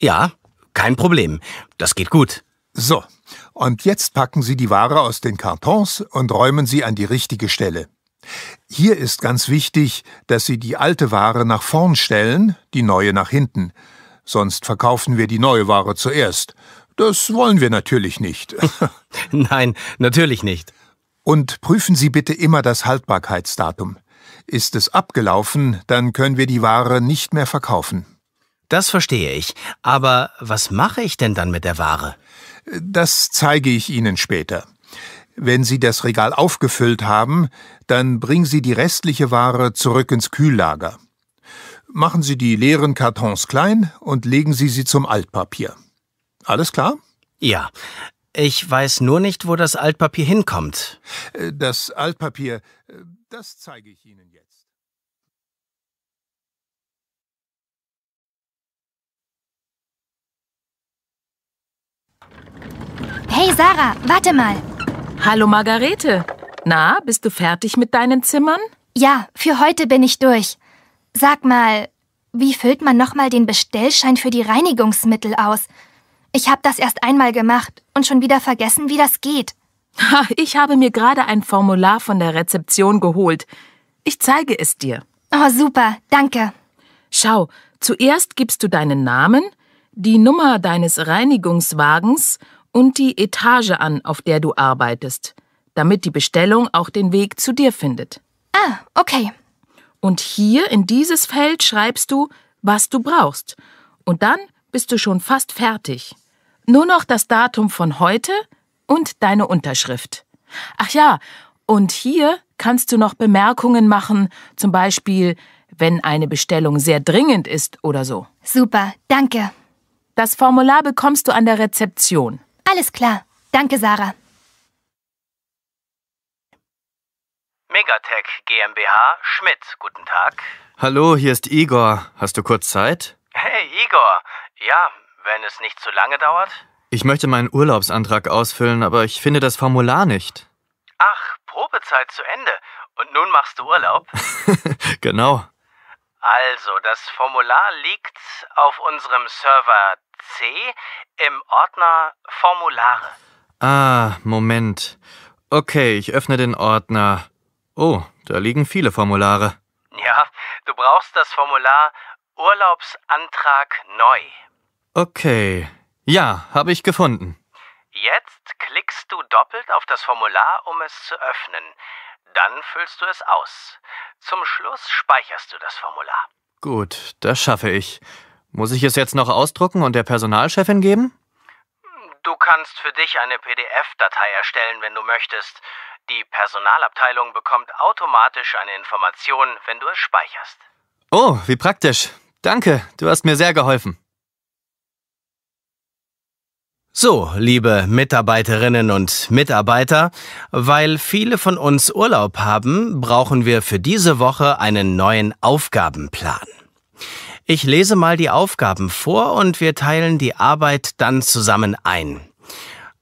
Ja, kein Problem. Das geht gut. So, und jetzt packen Sie die Ware aus den Kartons und räumen sie an die richtige Stelle. Hier ist ganz wichtig, dass Sie die alte Ware nach vorn stellen, die neue nach hinten. Sonst verkaufen wir die neue Ware zuerst. Das wollen wir natürlich nicht. <laughs> Nein, natürlich nicht. Und prüfen Sie bitte immer das Haltbarkeitsdatum. Ist es abgelaufen, dann können wir die Ware nicht mehr verkaufen. Das verstehe ich. Aber was mache ich denn dann mit der Ware? Das zeige ich Ihnen später. Wenn Sie das Regal aufgefüllt haben, dann bringen Sie die restliche Ware zurück ins Kühllager. Machen Sie die leeren Kartons klein und legen Sie sie zum Altpapier. Alles klar? Ja. Ich weiß nur nicht, wo das Altpapier hinkommt. Äh, das Altpapier, äh, das zeige ich Ihnen jetzt. Hey Sarah, warte mal. Hallo Margarete. Na, bist du fertig mit deinen Zimmern? Ja, für heute bin ich durch. Sag mal, wie füllt man nochmal den Bestellschein für die Reinigungsmittel aus? Ich habe das erst einmal gemacht und schon wieder vergessen, wie das geht. Ich habe mir gerade ein Formular von der Rezeption geholt. Ich zeige es dir. Oh, super, danke. Schau, zuerst gibst du deinen Namen, die Nummer deines Reinigungswagens und die Etage an, auf der du arbeitest, damit die Bestellung auch den Weg zu dir findet. Ah, okay. Und hier in dieses Feld schreibst du, was du brauchst. Und dann bist du schon fast fertig. Nur noch das Datum von heute und deine Unterschrift. Ach ja, und hier kannst du noch Bemerkungen machen, zum Beispiel, wenn eine Bestellung sehr dringend ist oder so. Super, danke. Das Formular bekommst du an der Rezeption. Alles klar. Danke, Sarah. Megatech GmbH, Schmidt, guten Tag. Hallo, hier ist Igor. Hast du kurz Zeit? Hey, Igor. Ja, wenn es nicht zu lange dauert? Ich möchte meinen Urlaubsantrag ausfüllen, aber ich finde das Formular nicht. Ach, Probezeit zu Ende. Und nun machst du Urlaub? <laughs> genau. Also, das Formular liegt auf unserem Server C im Ordner Formulare. Ah, Moment. Okay, ich öffne den Ordner. Oh, da liegen viele Formulare. Ja, du brauchst das Formular Urlaubsantrag neu. Okay. Ja, habe ich gefunden. Jetzt klickst du doppelt auf das Formular, um es zu öffnen. Dann füllst du es aus. Zum Schluss speicherst du das Formular. Gut, das schaffe ich. Muss ich es jetzt noch ausdrucken und der Personalchefin geben? Du kannst für dich eine PDF-Datei erstellen, wenn du möchtest. Die Personalabteilung bekommt automatisch eine Information, wenn du es speicherst. Oh, wie praktisch. Danke, du hast mir sehr geholfen. So, liebe Mitarbeiterinnen und Mitarbeiter, weil viele von uns Urlaub haben, brauchen wir für diese Woche einen neuen Aufgabenplan. Ich lese mal die Aufgaben vor und wir teilen die Arbeit dann zusammen ein.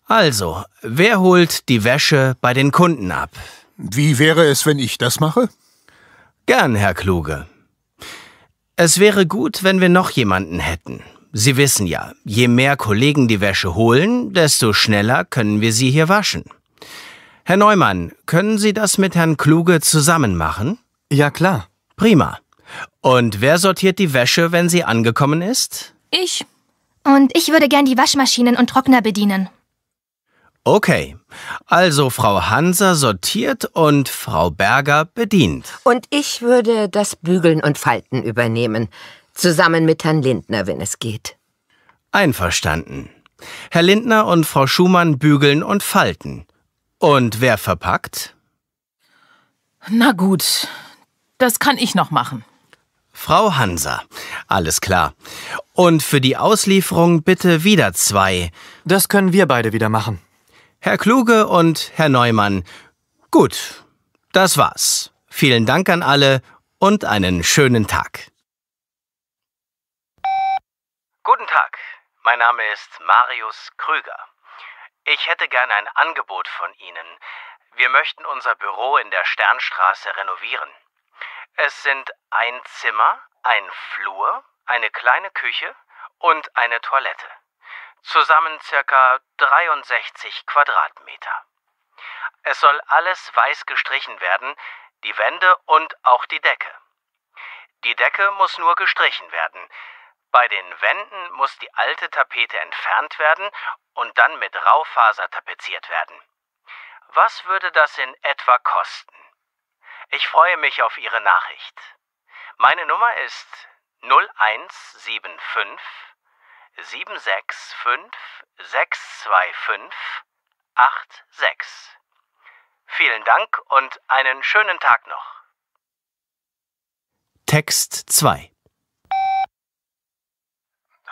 Also, wer holt die Wäsche bei den Kunden ab? Wie wäre es, wenn ich das mache? Gern, Herr Kluge. Es wäre gut, wenn wir noch jemanden hätten. Sie wissen ja, je mehr Kollegen die Wäsche holen, desto schneller können wir sie hier waschen. Herr Neumann, können Sie das mit Herrn Kluge zusammen machen? Ja klar. Prima. Und wer sortiert die Wäsche, wenn sie angekommen ist? Ich. Und ich würde gern die Waschmaschinen und Trockner bedienen. Okay, also Frau Hanser sortiert und Frau Berger bedient. Und ich würde das Bügeln und Falten übernehmen. Zusammen mit Herrn Lindner, wenn es geht. Einverstanden. Herr Lindner und Frau Schumann bügeln und falten. Und wer verpackt? Na gut, das kann ich noch machen. Frau Hansa, alles klar. Und für die Auslieferung bitte wieder zwei. Das können wir beide wieder machen. Herr Kluge und Herr Neumann. Gut, das war's. Vielen Dank an alle und einen schönen Tag. Guten Tag, mein Name ist Marius Krüger. Ich hätte gern ein Angebot von Ihnen. Wir möchten unser Büro in der Sternstraße renovieren. Es sind ein Zimmer, ein Flur, eine kleine Küche und eine Toilette. Zusammen circa 63 Quadratmeter. Es soll alles weiß gestrichen werden, die Wände und auch die Decke. Die Decke muss nur gestrichen werden. Bei den Wänden muss die alte Tapete entfernt werden und dann mit Raufaser tapeziert werden. Was würde das in etwa kosten? Ich freue mich auf Ihre Nachricht. Meine Nummer ist 0175 765 625 86. Vielen Dank und einen schönen Tag noch. Text 2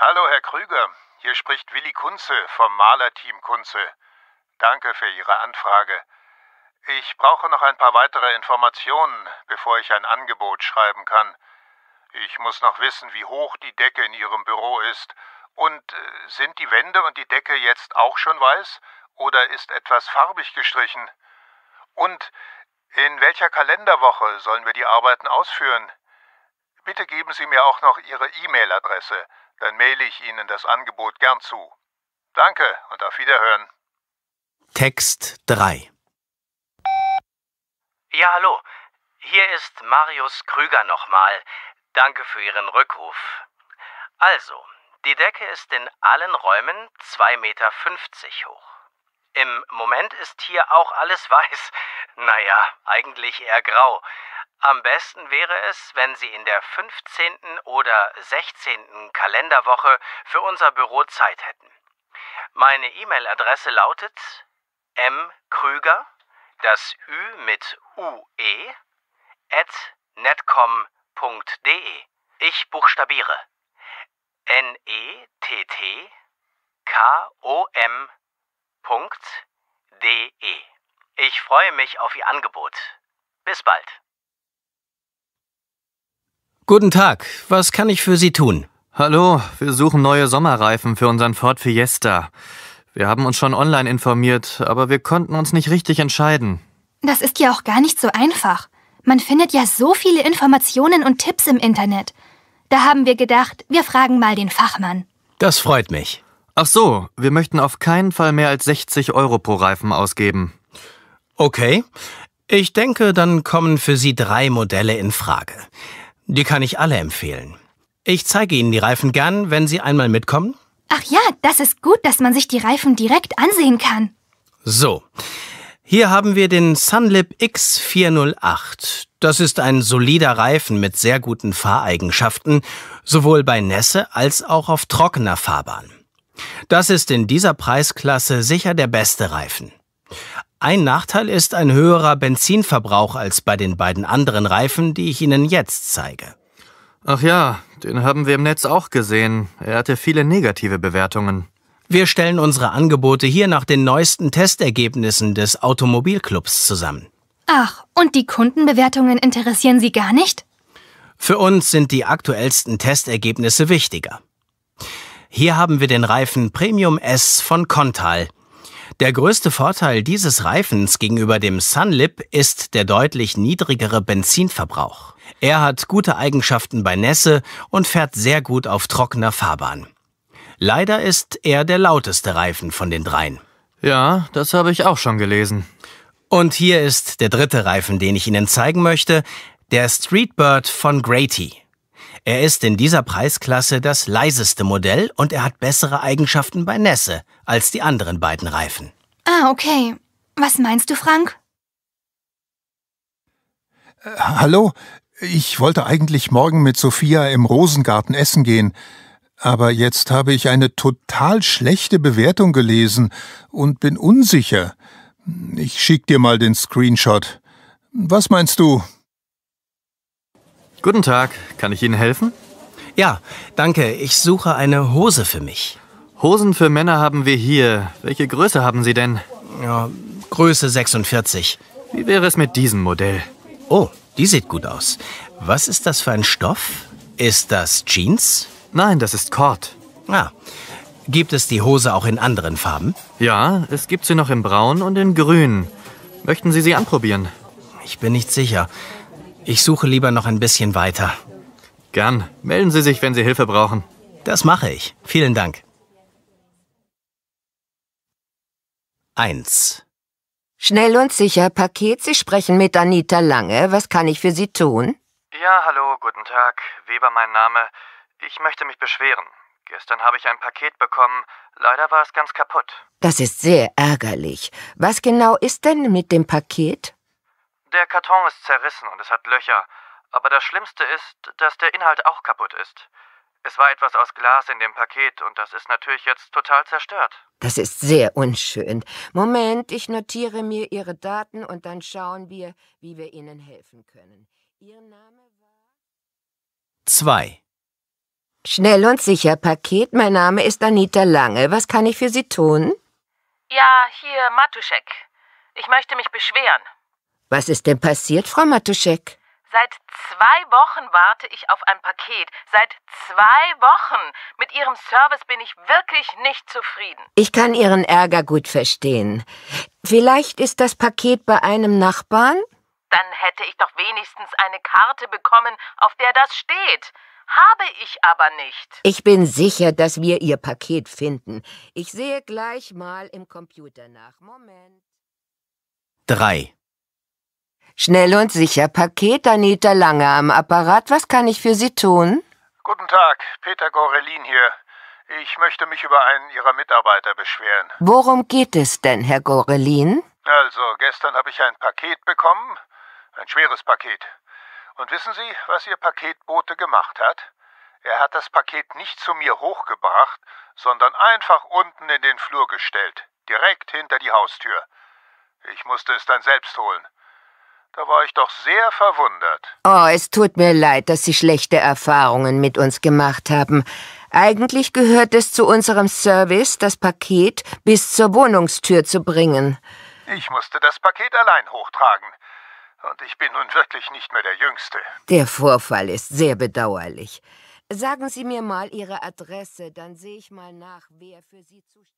Hallo, Herr Krüger. Hier spricht Willi Kunze vom Malerteam Kunze. Danke für Ihre Anfrage. Ich brauche noch ein paar weitere Informationen, bevor ich ein Angebot schreiben kann. Ich muss noch wissen, wie hoch die Decke in Ihrem Büro ist. Und äh, sind die Wände und die Decke jetzt auch schon weiß oder ist etwas farbig gestrichen? Und in welcher Kalenderwoche sollen wir die Arbeiten ausführen? Bitte geben Sie mir auch noch Ihre E-Mail-Adresse, dann maile ich Ihnen das Angebot gern zu. Danke und auf Wiederhören. Text 3 Ja, hallo. Hier ist Marius Krüger nochmal. Danke für Ihren Rückruf. Also, die Decke ist in allen Räumen 2,50 Meter hoch. Im Moment ist hier auch alles <laughs> weiß. Naja, eigentlich eher grau. Am besten wäre es, wenn Sie in der 15. oder 16. Kalenderwoche für unser Büro Zeit hätten. Meine E-Mail-Adresse lautet mkrüger, das Ü mit UE, at netcom.de. Ich buchstabiere. N-E-T-T-K-O-M.de. E. Ich freue mich auf Ihr Angebot. Bis bald. Guten Tag, was kann ich für Sie tun? Hallo, wir suchen neue Sommerreifen für unseren Ford Fiesta. Wir haben uns schon online informiert, aber wir konnten uns nicht richtig entscheiden. Das ist ja auch gar nicht so einfach. Man findet ja so viele Informationen und Tipps im Internet. Da haben wir gedacht, wir fragen mal den Fachmann. Das freut mich. Ach so, wir möchten auf keinen Fall mehr als 60 Euro pro Reifen ausgeben. Okay. Ich denke, dann kommen für Sie drei Modelle in Frage. Die kann ich alle empfehlen. Ich zeige Ihnen die Reifen gern, wenn Sie einmal mitkommen. Ach ja, das ist gut, dass man sich die Reifen direkt ansehen kann. So. Hier haben wir den Sunlip X408. Das ist ein solider Reifen mit sehr guten Fahreigenschaften, sowohl bei Nässe als auch auf trockener Fahrbahn. Das ist in dieser Preisklasse sicher der beste Reifen. Ein Nachteil ist ein höherer Benzinverbrauch als bei den beiden anderen Reifen, die ich Ihnen jetzt zeige. Ach ja, den haben wir im Netz auch gesehen. Er hatte viele negative Bewertungen. Wir stellen unsere Angebote hier nach den neuesten Testergebnissen des Automobilclubs zusammen. Ach, und die Kundenbewertungen interessieren Sie gar nicht? Für uns sind die aktuellsten Testergebnisse wichtiger. Hier haben wir den Reifen Premium S von Contal. Der größte Vorteil dieses Reifens gegenüber dem Sunlip ist der deutlich niedrigere Benzinverbrauch. Er hat gute Eigenschaften bei Nässe und fährt sehr gut auf trockener Fahrbahn. Leider ist er der lauteste Reifen von den dreien. Ja, das habe ich auch schon gelesen. Und hier ist der dritte Reifen, den ich Ihnen zeigen möchte, der Streetbird von Grady. Er ist in dieser Preisklasse das leiseste Modell und er hat bessere Eigenschaften bei Nässe als die anderen beiden Reifen. Ah, okay. Was meinst du, Frank? Äh, hallo, ich wollte eigentlich morgen mit Sophia im Rosengarten essen gehen, aber jetzt habe ich eine total schlechte Bewertung gelesen und bin unsicher. Ich schick dir mal den Screenshot. Was meinst du? Guten Tag, kann ich Ihnen helfen? Ja, danke. Ich suche eine Hose für mich. Hosen für Männer haben wir hier. Welche Größe haben Sie denn? Ja, Größe 46. Wie wäre es mit diesem Modell? Oh, die sieht gut aus. Was ist das für ein Stoff? Ist das Jeans? Nein, das ist Kord. Ah. Gibt es die Hose auch in anderen Farben? Ja, es gibt sie noch in Braun und in Grün. Möchten Sie sie anprobieren? Ich bin nicht sicher. Ich suche lieber noch ein bisschen weiter. Gern. Melden Sie sich, wenn Sie Hilfe brauchen. Das mache ich. Vielen Dank. 1. Schnell und sicher, Paket. Sie sprechen mit Anita Lange. Was kann ich für Sie tun? Ja, hallo, guten Tag. Weber mein Name. Ich möchte mich beschweren. Gestern habe ich ein Paket bekommen. Leider war es ganz kaputt. Das ist sehr ärgerlich. Was genau ist denn mit dem Paket? Der Karton ist zerrissen und es hat Löcher. Aber das Schlimmste ist, dass der Inhalt auch kaputt ist. Es war etwas aus Glas in dem Paket und das ist natürlich jetzt total zerstört. Das ist sehr unschön. Moment, ich notiere mir Ihre Daten und dann schauen wir, wie wir Ihnen helfen können. Ihr Name war. 2. Schnell und sicher, Paket. Mein Name ist Anita Lange. Was kann ich für Sie tun? Ja, hier, Matuschek. Ich möchte mich beschweren. Was ist denn passiert, Frau Matuschek? Seit zwei Wochen warte ich auf ein Paket. Seit zwei Wochen. Mit Ihrem Service bin ich wirklich nicht zufrieden. Ich kann Ihren Ärger gut verstehen. Vielleicht ist das Paket bei einem Nachbarn? Dann hätte ich doch wenigstens eine Karte bekommen, auf der das steht. Habe ich aber nicht. Ich bin sicher, dass wir Ihr Paket finden. Ich sehe gleich mal im Computer nach. Moment. 3. Schnell und sicher Paket, Anita Lange am Apparat. Was kann ich für Sie tun? Guten Tag, Peter Gorelin hier. Ich möchte mich über einen Ihrer Mitarbeiter beschweren. Worum geht es denn, Herr Gorelin? Also, gestern habe ich ein Paket bekommen, ein schweres Paket. Und wissen Sie, was Ihr Paketbote gemacht hat? Er hat das Paket nicht zu mir hochgebracht, sondern einfach unten in den Flur gestellt, direkt hinter die Haustür. Ich musste es dann selbst holen. Da war ich doch sehr verwundert. Oh, es tut mir leid, dass Sie schlechte Erfahrungen mit uns gemacht haben. Eigentlich gehört es zu unserem Service, das Paket bis zur Wohnungstür zu bringen. Ich musste das Paket allein hochtragen. Und ich bin nun wirklich nicht mehr der Jüngste. Der Vorfall ist sehr bedauerlich. Sagen Sie mir mal Ihre Adresse, dann sehe ich mal nach, wer für Sie zuständig ist.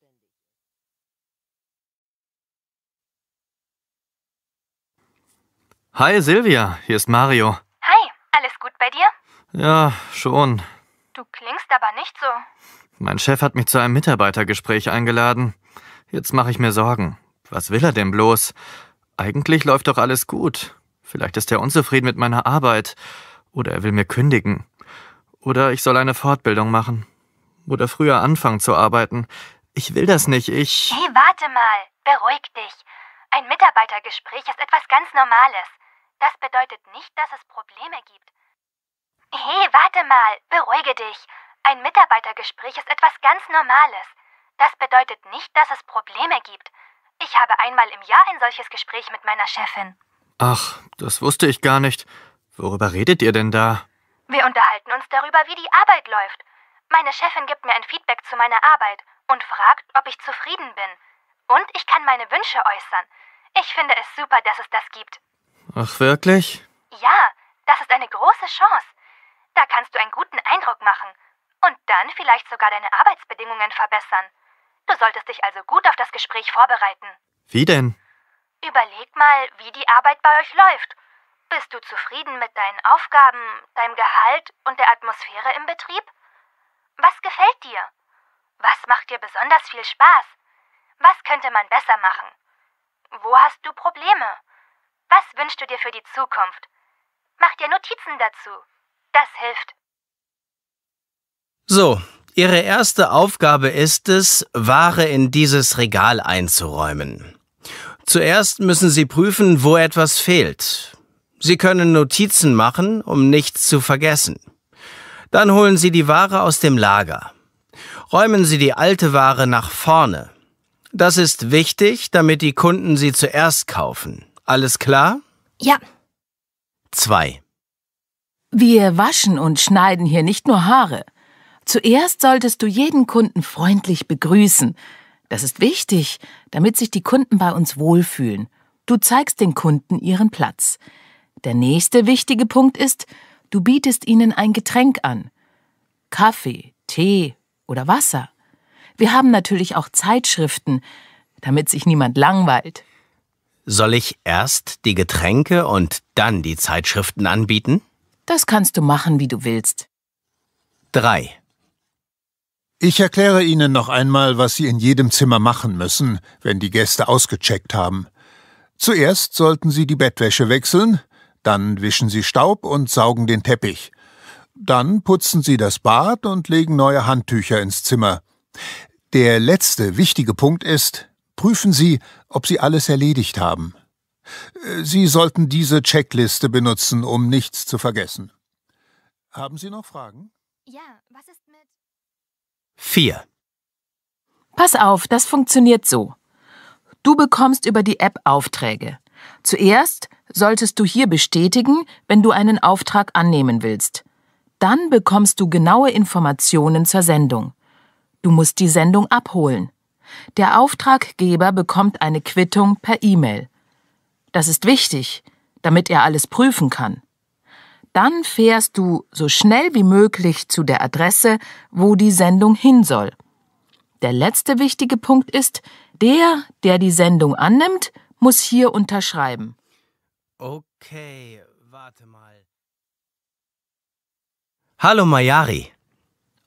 Hi Silvia, hier ist Mario. Hi, alles gut bei dir? Ja, schon. Du klingst aber nicht so. Mein Chef hat mich zu einem Mitarbeitergespräch eingeladen. Jetzt mache ich mir Sorgen. Was will er denn bloß? Eigentlich läuft doch alles gut. Vielleicht ist er unzufrieden mit meiner Arbeit. Oder er will mir kündigen. Oder ich soll eine Fortbildung machen. Oder früher anfangen zu arbeiten. Ich will das nicht, ich. Hey, warte mal. Beruhig dich. Ein Mitarbeitergespräch ist etwas ganz Normales. Das bedeutet nicht, dass es Probleme gibt. Hey, warte mal, beruhige dich. Ein Mitarbeitergespräch ist etwas ganz Normales. Das bedeutet nicht, dass es Probleme gibt. Ich habe einmal im Jahr ein solches Gespräch mit meiner Chefin. Ach, das wusste ich gar nicht. Worüber redet ihr denn da? Wir unterhalten uns darüber, wie die Arbeit läuft. Meine Chefin gibt mir ein Feedback zu meiner Arbeit und fragt, ob ich zufrieden bin. Und ich kann meine Wünsche äußern. Ich finde es super, dass es das gibt. Ach wirklich? Ja, das ist eine große Chance. Da kannst du einen guten Eindruck machen und dann vielleicht sogar deine Arbeitsbedingungen verbessern. Du solltest dich also gut auf das Gespräch vorbereiten. Wie denn? Überleg mal, wie die Arbeit bei euch läuft. Bist du zufrieden mit deinen Aufgaben, deinem Gehalt und der Atmosphäre im Betrieb? Was gefällt dir? Was macht dir besonders viel Spaß? Was könnte man besser machen? Wo hast du Probleme? Was wünschst du dir für die Zukunft? Mach dir Notizen dazu. Das hilft. So, Ihre erste Aufgabe ist es, Ware in dieses Regal einzuräumen. Zuerst müssen Sie prüfen, wo etwas fehlt. Sie können Notizen machen, um nichts zu vergessen. Dann holen Sie die Ware aus dem Lager. Räumen Sie die alte Ware nach vorne. Das ist wichtig, damit die Kunden sie zuerst kaufen. Alles klar? Ja. Zwei. Wir waschen und schneiden hier nicht nur Haare. Zuerst solltest du jeden Kunden freundlich begrüßen. Das ist wichtig, damit sich die Kunden bei uns wohlfühlen. Du zeigst den Kunden ihren Platz. Der nächste wichtige Punkt ist, du bietest ihnen ein Getränk an. Kaffee, Tee oder Wasser. Wir haben natürlich auch Zeitschriften, damit sich niemand langweilt. Soll ich erst die Getränke und dann die Zeitschriften anbieten? Das kannst du machen, wie du willst. 3. Ich erkläre Ihnen noch einmal, was Sie in jedem Zimmer machen müssen, wenn die Gäste ausgecheckt haben. Zuerst sollten Sie die Bettwäsche wechseln, dann wischen Sie Staub und saugen den Teppich. Dann putzen Sie das Bad und legen neue Handtücher ins Zimmer. Der letzte wichtige Punkt ist, Prüfen Sie, ob Sie alles erledigt haben. Äh, Sie sollten diese Checkliste benutzen, um nichts zu vergessen. Haben Sie noch Fragen? Ja, was ist mit 4. Pass auf, das funktioniert so. Du bekommst über die App Aufträge. Zuerst solltest du hier bestätigen, wenn du einen Auftrag annehmen willst. Dann bekommst du genaue Informationen zur Sendung. Du musst die Sendung abholen. Der Auftraggeber bekommt eine Quittung per E-Mail. Das ist wichtig, damit er alles prüfen kann. Dann fährst du so schnell wie möglich zu der Adresse, wo die Sendung hin soll. Der letzte wichtige Punkt ist, der, der die Sendung annimmt, muss hier unterschreiben. Okay, warte mal. Hallo Mayari.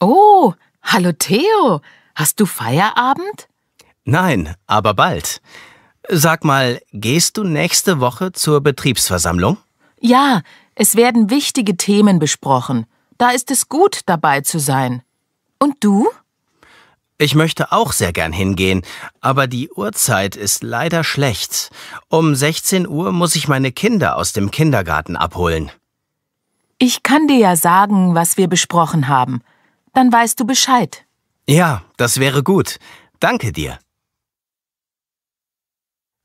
Oh, hallo Theo. Hast du Feierabend? Nein, aber bald. Sag mal, gehst du nächste Woche zur Betriebsversammlung? Ja, es werden wichtige Themen besprochen. Da ist es gut, dabei zu sein. Und du? Ich möchte auch sehr gern hingehen, aber die Uhrzeit ist leider schlecht. Um 16 Uhr muss ich meine Kinder aus dem Kindergarten abholen. Ich kann dir ja sagen, was wir besprochen haben. Dann weißt du Bescheid. Ja, das wäre gut. Danke dir.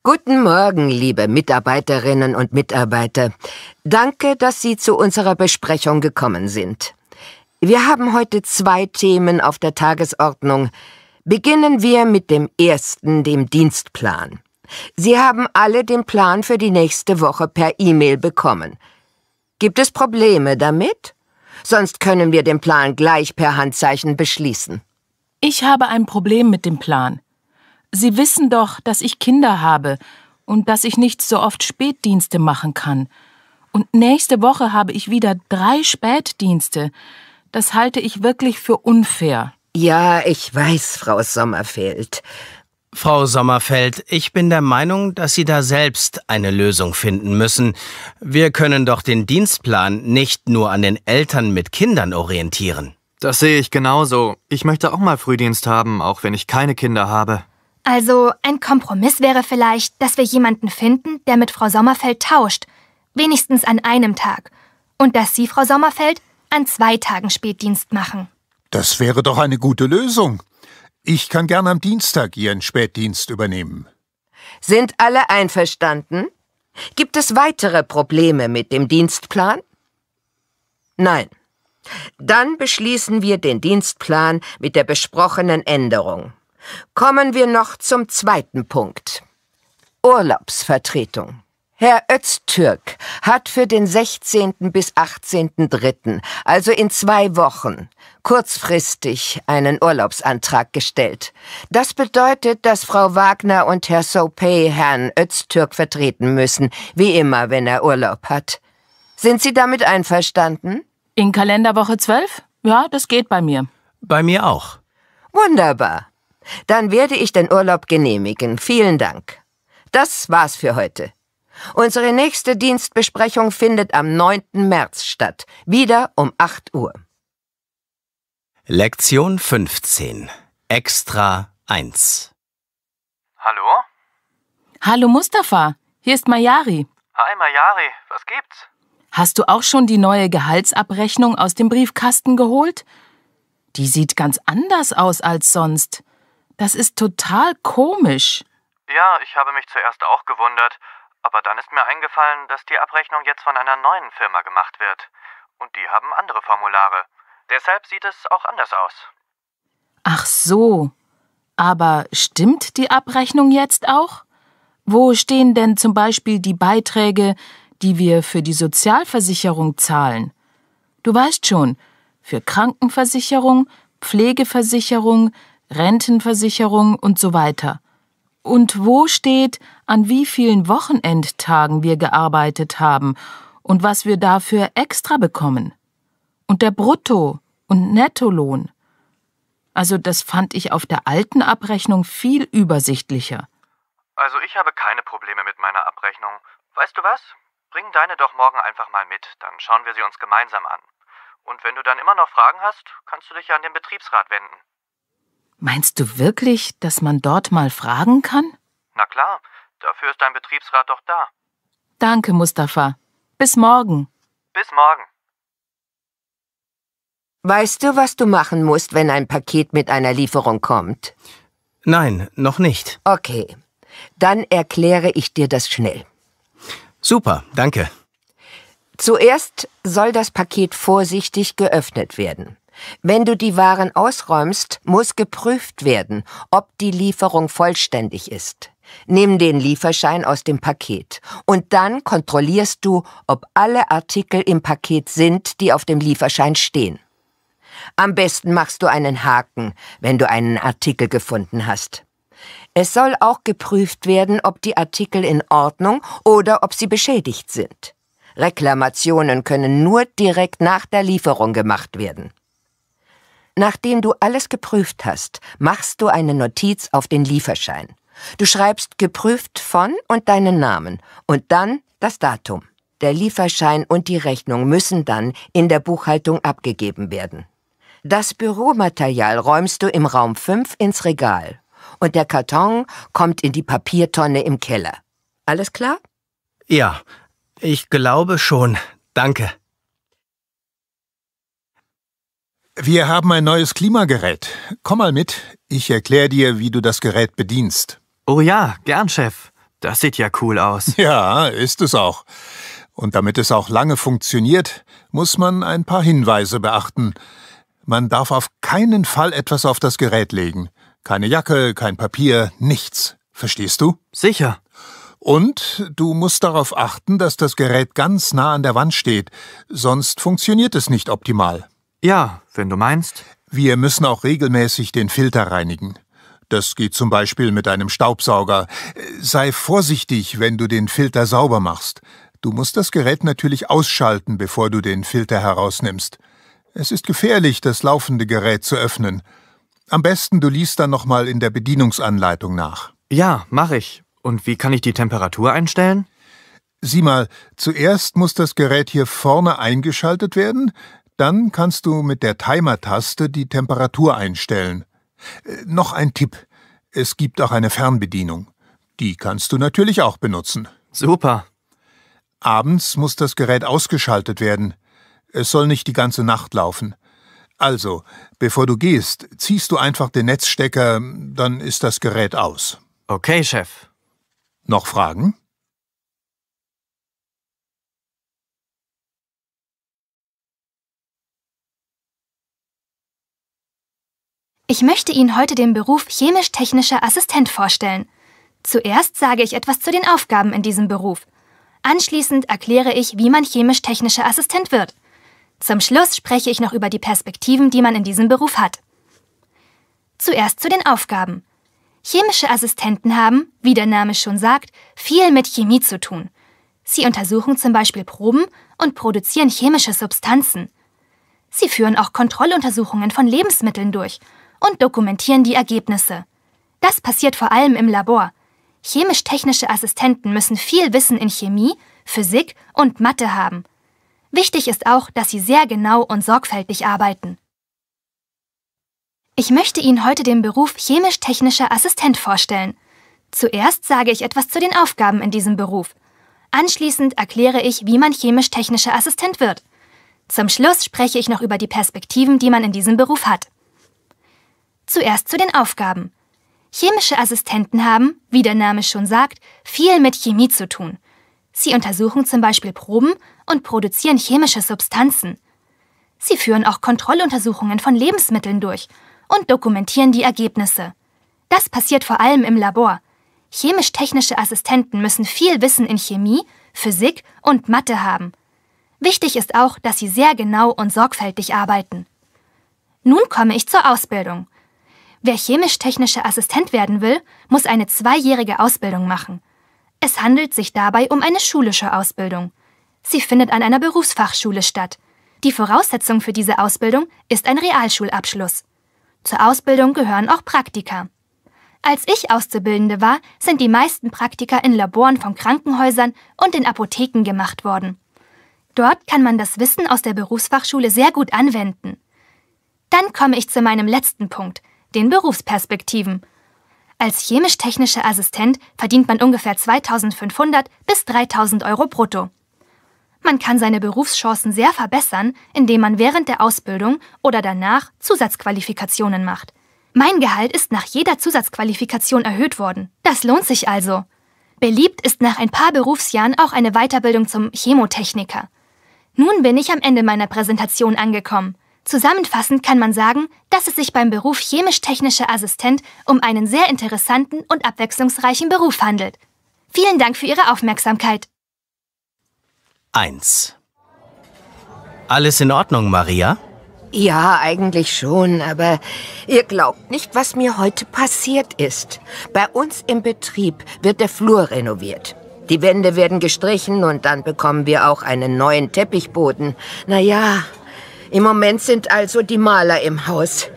Guten Morgen, liebe Mitarbeiterinnen und Mitarbeiter. Danke, dass Sie zu unserer Besprechung gekommen sind. Wir haben heute zwei Themen auf der Tagesordnung. Beginnen wir mit dem ersten, dem Dienstplan. Sie haben alle den Plan für die nächste Woche per E-Mail bekommen. Gibt es Probleme damit? Sonst können wir den Plan gleich per Handzeichen beschließen. Ich habe ein Problem mit dem Plan. Sie wissen doch, dass ich Kinder habe und dass ich nicht so oft Spätdienste machen kann. Und nächste Woche habe ich wieder drei Spätdienste. Das halte ich wirklich für unfair. Ja, ich weiß, Frau Sommerfeld. Frau Sommerfeld, ich bin der Meinung, dass Sie da selbst eine Lösung finden müssen. Wir können doch den Dienstplan nicht nur an den Eltern mit Kindern orientieren. Das sehe ich genauso. Ich möchte auch mal Frühdienst haben, auch wenn ich keine Kinder habe. Also ein Kompromiss wäre vielleicht, dass wir jemanden finden, der mit Frau Sommerfeld tauscht, wenigstens an einem Tag, und dass Sie, Frau Sommerfeld, an zwei Tagen Spätdienst machen. Das wäre doch eine gute Lösung. Ich kann gern am Dienstag Ihren Spätdienst übernehmen. Sind alle einverstanden? Gibt es weitere Probleme mit dem Dienstplan? Nein. Dann beschließen wir den Dienstplan mit der besprochenen Änderung. Kommen wir noch zum zweiten Punkt. Urlaubsvertretung. Herr Öztürk hat für den 16. bis 18.3., also in zwei Wochen, kurzfristig einen Urlaubsantrag gestellt. Das bedeutet, dass Frau Wagner und Herr Sopey Herrn Öztürk vertreten müssen, wie immer, wenn er Urlaub hat. Sind Sie damit einverstanden? In Kalenderwoche 12? Ja, das geht bei mir. Bei mir auch. Wunderbar. Dann werde ich den Urlaub genehmigen. Vielen Dank. Das war's für heute. Unsere nächste Dienstbesprechung findet am 9. März statt, wieder um 8 Uhr. Lektion 15. Extra 1. Hallo? Hallo Mustafa, hier ist Mayari. Hi Mayari, was gibt's? Hast du auch schon die neue Gehaltsabrechnung aus dem Briefkasten geholt? Die sieht ganz anders aus als sonst. Das ist total komisch. Ja, ich habe mich zuerst auch gewundert, aber dann ist mir eingefallen, dass die Abrechnung jetzt von einer neuen Firma gemacht wird. Und die haben andere Formulare. Deshalb sieht es auch anders aus. Ach so. Aber stimmt die Abrechnung jetzt auch? Wo stehen denn zum Beispiel die Beiträge, die wir für die Sozialversicherung zahlen? Du weißt schon, für Krankenversicherung, Pflegeversicherung, Rentenversicherung und so weiter. Und wo steht, an wie vielen Wochenendtagen wir gearbeitet haben und was wir dafür extra bekommen? Und der Brutto- und Nettolohn. Also das fand ich auf der alten Abrechnung viel übersichtlicher. Also ich habe keine Probleme mit meiner Abrechnung. Weißt du was? Bring deine doch morgen einfach mal mit, dann schauen wir sie uns gemeinsam an. Und wenn du dann immer noch Fragen hast, kannst du dich ja an den Betriebsrat wenden. Meinst du wirklich, dass man dort mal fragen kann? Na klar, dafür ist dein Betriebsrat doch da. Danke, Mustafa. Bis morgen. Bis morgen. Weißt du, was du machen musst, wenn ein Paket mit einer Lieferung kommt? Nein, noch nicht. Okay. Dann erkläre ich dir das schnell. Super, danke. Zuerst soll das Paket vorsichtig geöffnet werden. Wenn du die Waren ausräumst, muss geprüft werden, ob die Lieferung vollständig ist. Nimm den Lieferschein aus dem Paket und dann kontrollierst du, ob alle Artikel im Paket sind, die auf dem Lieferschein stehen. Am besten machst du einen Haken, wenn du einen Artikel gefunden hast. Es soll auch geprüft werden, ob die Artikel in Ordnung oder ob sie beschädigt sind. Reklamationen können nur direkt nach der Lieferung gemacht werden. Nachdem du alles geprüft hast, machst du eine Notiz auf den Lieferschein. Du schreibst geprüft von und deinen Namen und dann das Datum. Der Lieferschein und die Rechnung müssen dann in der Buchhaltung abgegeben werden. Das Büromaterial räumst du im Raum 5 ins Regal und der Karton kommt in die Papiertonne im Keller. Alles klar? Ja, ich glaube schon. Danke. Wir haben ein neues Klimagerät. Komm mal mit, ich erkläre dir, wie du das Gerät bedienst. Oh ja, gern, Chef. Das sieht ja cool aus. <laughs> Ja, ist es auch. Und damit es auch lange funktioniert, muss man ein paar Hinweise beachten. Man darf auf keinen Fall etwas auf das Gerät legen. Keine Jacke, kein Papier, nichts. Verstehst du? Sicher. Und du musst darauf achten, dass das Gerät ganz nah an der Wand steht, sonst funktioniert es nicht optimal. Ja, wenn du meinst. Wir müssen auch regelmäßig den Filter reinigen. Das geht zum Beispiel mit einem Staubsauger. Sei vorsichtig, wenn du den Filter sauber machst. Du musst das Gerät natürlich ausschalten, bevor du den Filter herausnimmst. Es ist gefährlich, das laufende Gerät zu öffnen. Am besten du liest dann nochmal in der Bedienungsanleitung nach. Ja, mache ich. Und wie kann ich die Temperatur einstellen? Sieh mal, zuerst muss das Gerät hier vorne eingeschaltet werden, dann kannst du mit der Timer-Taste die Temperatur einstellen. Äh, noch ein Tipp. Es gibt auch eine Fernbedienung. Die kannst du natürlich auch benutzen. Super. Abends muss das Gerät ausgeschaltet werden. Es soll nicht die ganze Nacht laufen. Also, bevor du gehst, ziehst du einfach den Netzstecker, dann ist das Gerät aus. Okay, Chef. Noch Fragen? Ich möchte Ihnen heute den Beruf chemisch-technischer Assistent vorstellen. Zuerst sage ich etwas zu den Aufgaben in diesem Beruf. Anschließend erkläre ich, wie man chemisch-technischer Assistent wird. Zum Schluss spreche ich noch über die Perspektiven, die man in diesem Beruf hat. Zuerst zu den Aufgaben. Chemische Assistenten haben, wie der Name schon sagt, viel mit Chemie zu tun. Sie untersuchen zum Beispiel Proben und produzieren chemische Substanzen. Sie führen auch Kontrolluntersuchungen von Lebensmitteln durch und dokumentieren die Ergebnisse. Das passiert vor allem im Labor. Chemisch-technische Assistenten müssen viel Wissen in Chemie, Physik und Mathe haben. Wichtig ist auch, dass sie sehr genau und sorgfältig arbeiten. Ich möchte Ihnen heute den Beruf chemisch-technischer Assistent vorstellen. Zuerst sage ich etwas zu den Aufgaben in diesem Beruf. Anschließend erkläre ich, wie man chemisch-technischer Assistent wird. Zum Schluss spreche ich noch über die Perspektiven, die man in diesem Beruf hat. Zuerst zu den Aufgaben. Chemische Assistenten haben, wie der Name schon sagt, viel mit Chemie zu tun. Sie untersuchen zum Beispiel Proben und produzieren chemische Substanzen. Sie führen auch Kontrolluntersuchungen von Lebensmitteln durch und dokumentieren die Ergebnisse. Das passiert vor allem im Labor. Chemisch-technische Assistenten müssen viel Wissen in Chemie, Physik und Mathe haben. Wichtig ist auch, dass sie sehr genau und sorgfältig arbeiten. Nun komme ich zur Ausbildung. Wer chemisch-technischer Assistent werden will, muss eine zweijährige Ausbildung machen. Es handelt sich dabei um eine schulische Ausbildung. Sie findet an einer Berufsfachschule statt. Die Voraussetzung für diese Ausbildung ist ein Realschulabschluss. Zur Ausbildung gehören auch Praktika. Als ich Auszubildende war, sind die meisten Praktika in Laboren von Krankenhäusern und in Apotheken gemacht worden. Dort kann man das Wissen aus der Berufsfachschule sehr gut anwenden. Dann komme ich zu meinem letzten Punkt, den Berufsperspektiven. Als chemisch-technischer Assistent verdient man ungefähr 2500 bis 3000 Euro brutto. Man kann seine Berufschancen sehr verbessern, indem man während der Ausbildung oder danach Zusatzqualifikationen macht. Mein Gehalt ist nach jeder Zusatzqualifikation erhöht worden. Das lohnt sich also. Beliebt ist nach ein paar Berufsjahren auch eine Weiterbildung zum Chemotechniker. Nun bin ich am Ende meiner Präsentation angekommen. Zusammenfassend kann man sagen, dass es sich beim Beruf chemisch-technischer Assistent um einen sehr interessanten und abwechslungsreichen Beruf handelt. Vielen Dank für Ihre Aufmerksamkeit. 1. Alles in Ordnung, Maria? Ja, eigentlich schon, aber ihr glaubt nicht, was mir heute passiert ist. Bei uns im Betrieb wird der Flur renoviert. Die Wände werden gestrichen und dann bekommen wir auch einen neuen Teppichboden. Naja, im Moment sind also die Maler im Haus.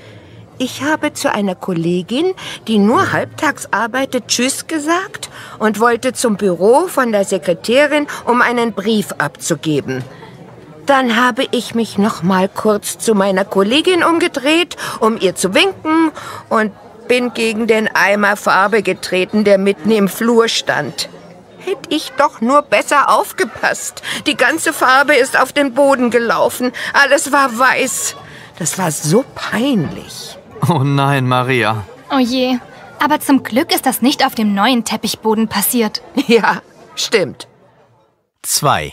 Ich habe zu einer Kollegin, die nur halbtags arbeitet, Tschüss gesagt und wollte zum Büro von der Sekretärin, um einen Brief abzugeben. Dann habe ich mich noch mal kurz zu meiner Kollegin umgedreht, um ihr zu winken und bin gegen den Eimer Farbe getreten, der mitten im Flur stand. Hätte ich doch nur besser aufgepasst. Die ganze Farbe ist auf den Boden gelaufen. Alles war weiß. Das war so peinlich. Oh nein, Maria. Oh je. Aber zum Glück ist das nicht auf dem neuen Teppichboden passiert. <laughs> Ja, stimmt. 2.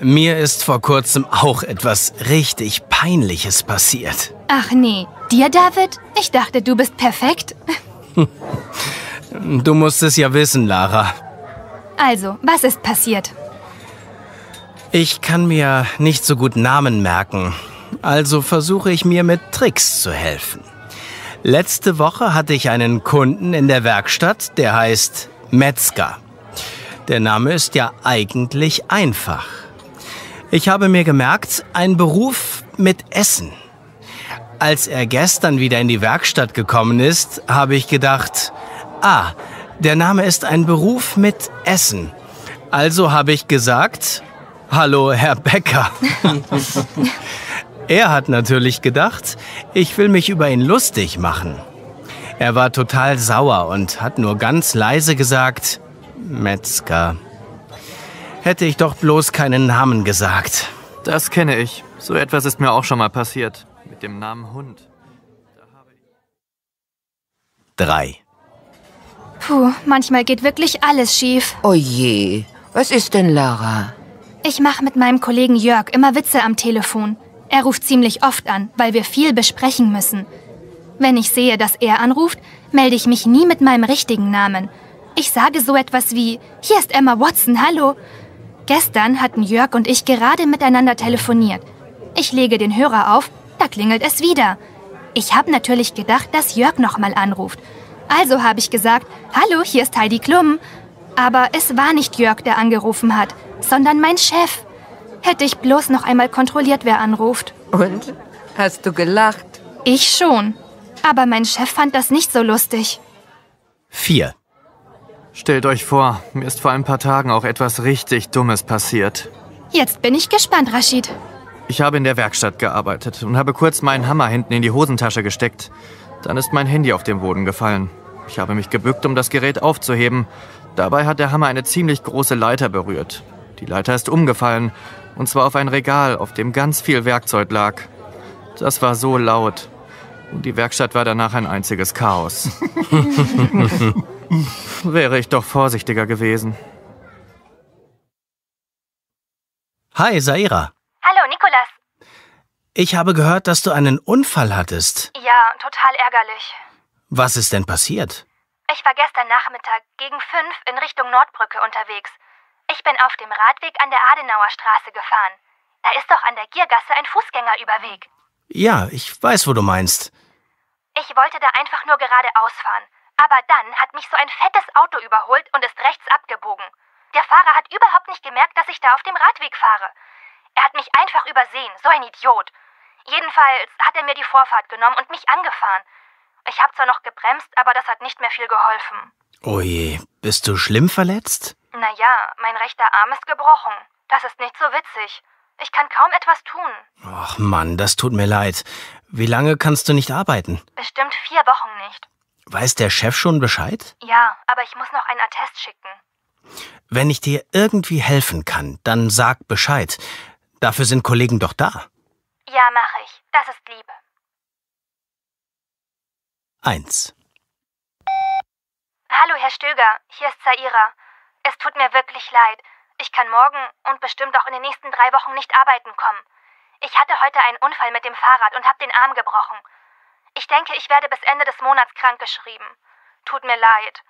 Mir ist vor kurzem auch etwas richtig Peinliches passiert. Ach nee, dir, David? Ich dachte, du bist perfekt. <laughs> du musst es ja wissen, Lara. Also, was ist passiert? Ich kann mir nicht so gut Namen merken, also versuche ich mir mit Tricks zu helfen. Letzte Woche hatte ich einen Kunden in der Werkstatt, der heißt Metzger. Der Name ist ja eigentlich einfach. Ich habe mir gemerkt, ein Beruf mit Essen. Als er gestern wieder in die Werkstatt gekommen ist, habe ich gedacht, ah, der Name ist ein Beruf mit Essen. Also habe ich gesagt, hallo Herr Bäcker. <laughs> er hat natürlich gedacht, ich will mich über ihn lustig machen. Er war total sauer und hat nur ganz leise gesagt, Metzger. Hätte ich doch bloß keinen Namen gesagt. Das kenne ich. So etwas ist mir auch schon mal passiert. Mit dem Namen Hund. 3. Puh, manchmal geht wirklich alles schief. Oje, oh was ist denn, Lara? Ich mache mit meinem Kollegen Jörg immer Witze am Telefon. Er ruft ziemlich oft an, weil wir viel besprechen müssen. Wenn ich sehe, dass er anruft, melde ich mich nie mit meinem richtigen Namen. Ich sage so etwas wie, hier ist Emma Watson, hallo. Gestern hatten Jörg und ich gerade miteinander telefoniert. Ich lege den Hörer auf, da klingelt es wieder. Ich habe natürlich gedacht, dass Jörg nochmal anruft. Also habe ich gesagt, hallo, hier ist Heidi Klum. Aber es war nicht Jörg, der angerufen hat, sondern mein Chef. Hätte ich bloß noch einmal kontrolliert, wer anruft. Und? Hast du gelacht? Ich schon. Aber mein Chef fand das nicht so lustig. 4. Stellt euch vor, mir ist vor ein paar Tagen auch etwas richtig Dummes passiert. Jetzt bin ich gespannt, Rashid. Ich habe in der Werkstatt gearbeitet und habe kurz meinen Hammer hinten in die Hosentasche gesteckt. Dann ist mein Handy auf den Boden gefallen. Ich habe mich gebückt, um das Gerät aufzuheben. Dabei hat der Hammer eine ziemlich große Leiter berührt. Die Leiter ist umgefallen, und zwar auf ein Regal, auf dem ganz viel Werkzeug lag. Das war so laut. Und die Werkstatt war danach ein einziges Chaos. <laughs> Wäre ich doch vorsichtiger gewesen. Hi, Saira. Hallo, Nikolas. Ich habe gehört, dass du einen Unfall hattest. Ja, total ärgerlich. Was ist denn passiert? Ich war gestern Nachmittag gegen fünf in Richtung Nordbrücke unterwegs. Ich bin auf dem Radweg an der Adenauer Straße gefahren. Da ist doch an der Giergasse ein Fußgängerüberweg. Ja, ich weiß, wo du meinst. Ich wollte da einfach nur geradeaus fahren. Aber dann hat mich so ein fettes Auto überholt und ist rechts abgebogen. Der Fahrer hat überhaupt nicht gemerkt, dass ich da auf dem Radweg fahre. Er hat mich einfach übersehen, so ein Idiot. Jedenfalls hat er mir die Vorfahrt genommen und mich angefahren. Ich habe zwar noch gebremst, aber das hat nicht mehr viel geholfen. Oje, oh bist du schlimm verletzt? Naja, mein rechter Arm ist gebrochen. Das ist nicht so witzig. Ich kann kaum etwas tun. Ach Mann, das tut mir leid. Wie lange kannst du nicht arbeiten? Bestimmt vier Wochen nicht. Weiß der Chef schon Bescheid? Ja, aber ich muss noch einen Attest schicken. Wenn ich dir irgendwie helfen kann, dann sag Bescheid. Dafür sind Kollegen doch da. Ja, mach ich. Das ist lieb. 1. Hallo, Herr Stöger, hier ist Zaira. Es tut mir wirklich leid. Ich kann morgen und bestimmt auch in den nächsten drei Wochen nicht arbeiten kommen. Ich hatte heute einen Unfall mit dem Fahrrad und habe den Arm gebrochen. Ich denke, ich werde bis Ende des Monats krankgeschrieben. Tut mir leid.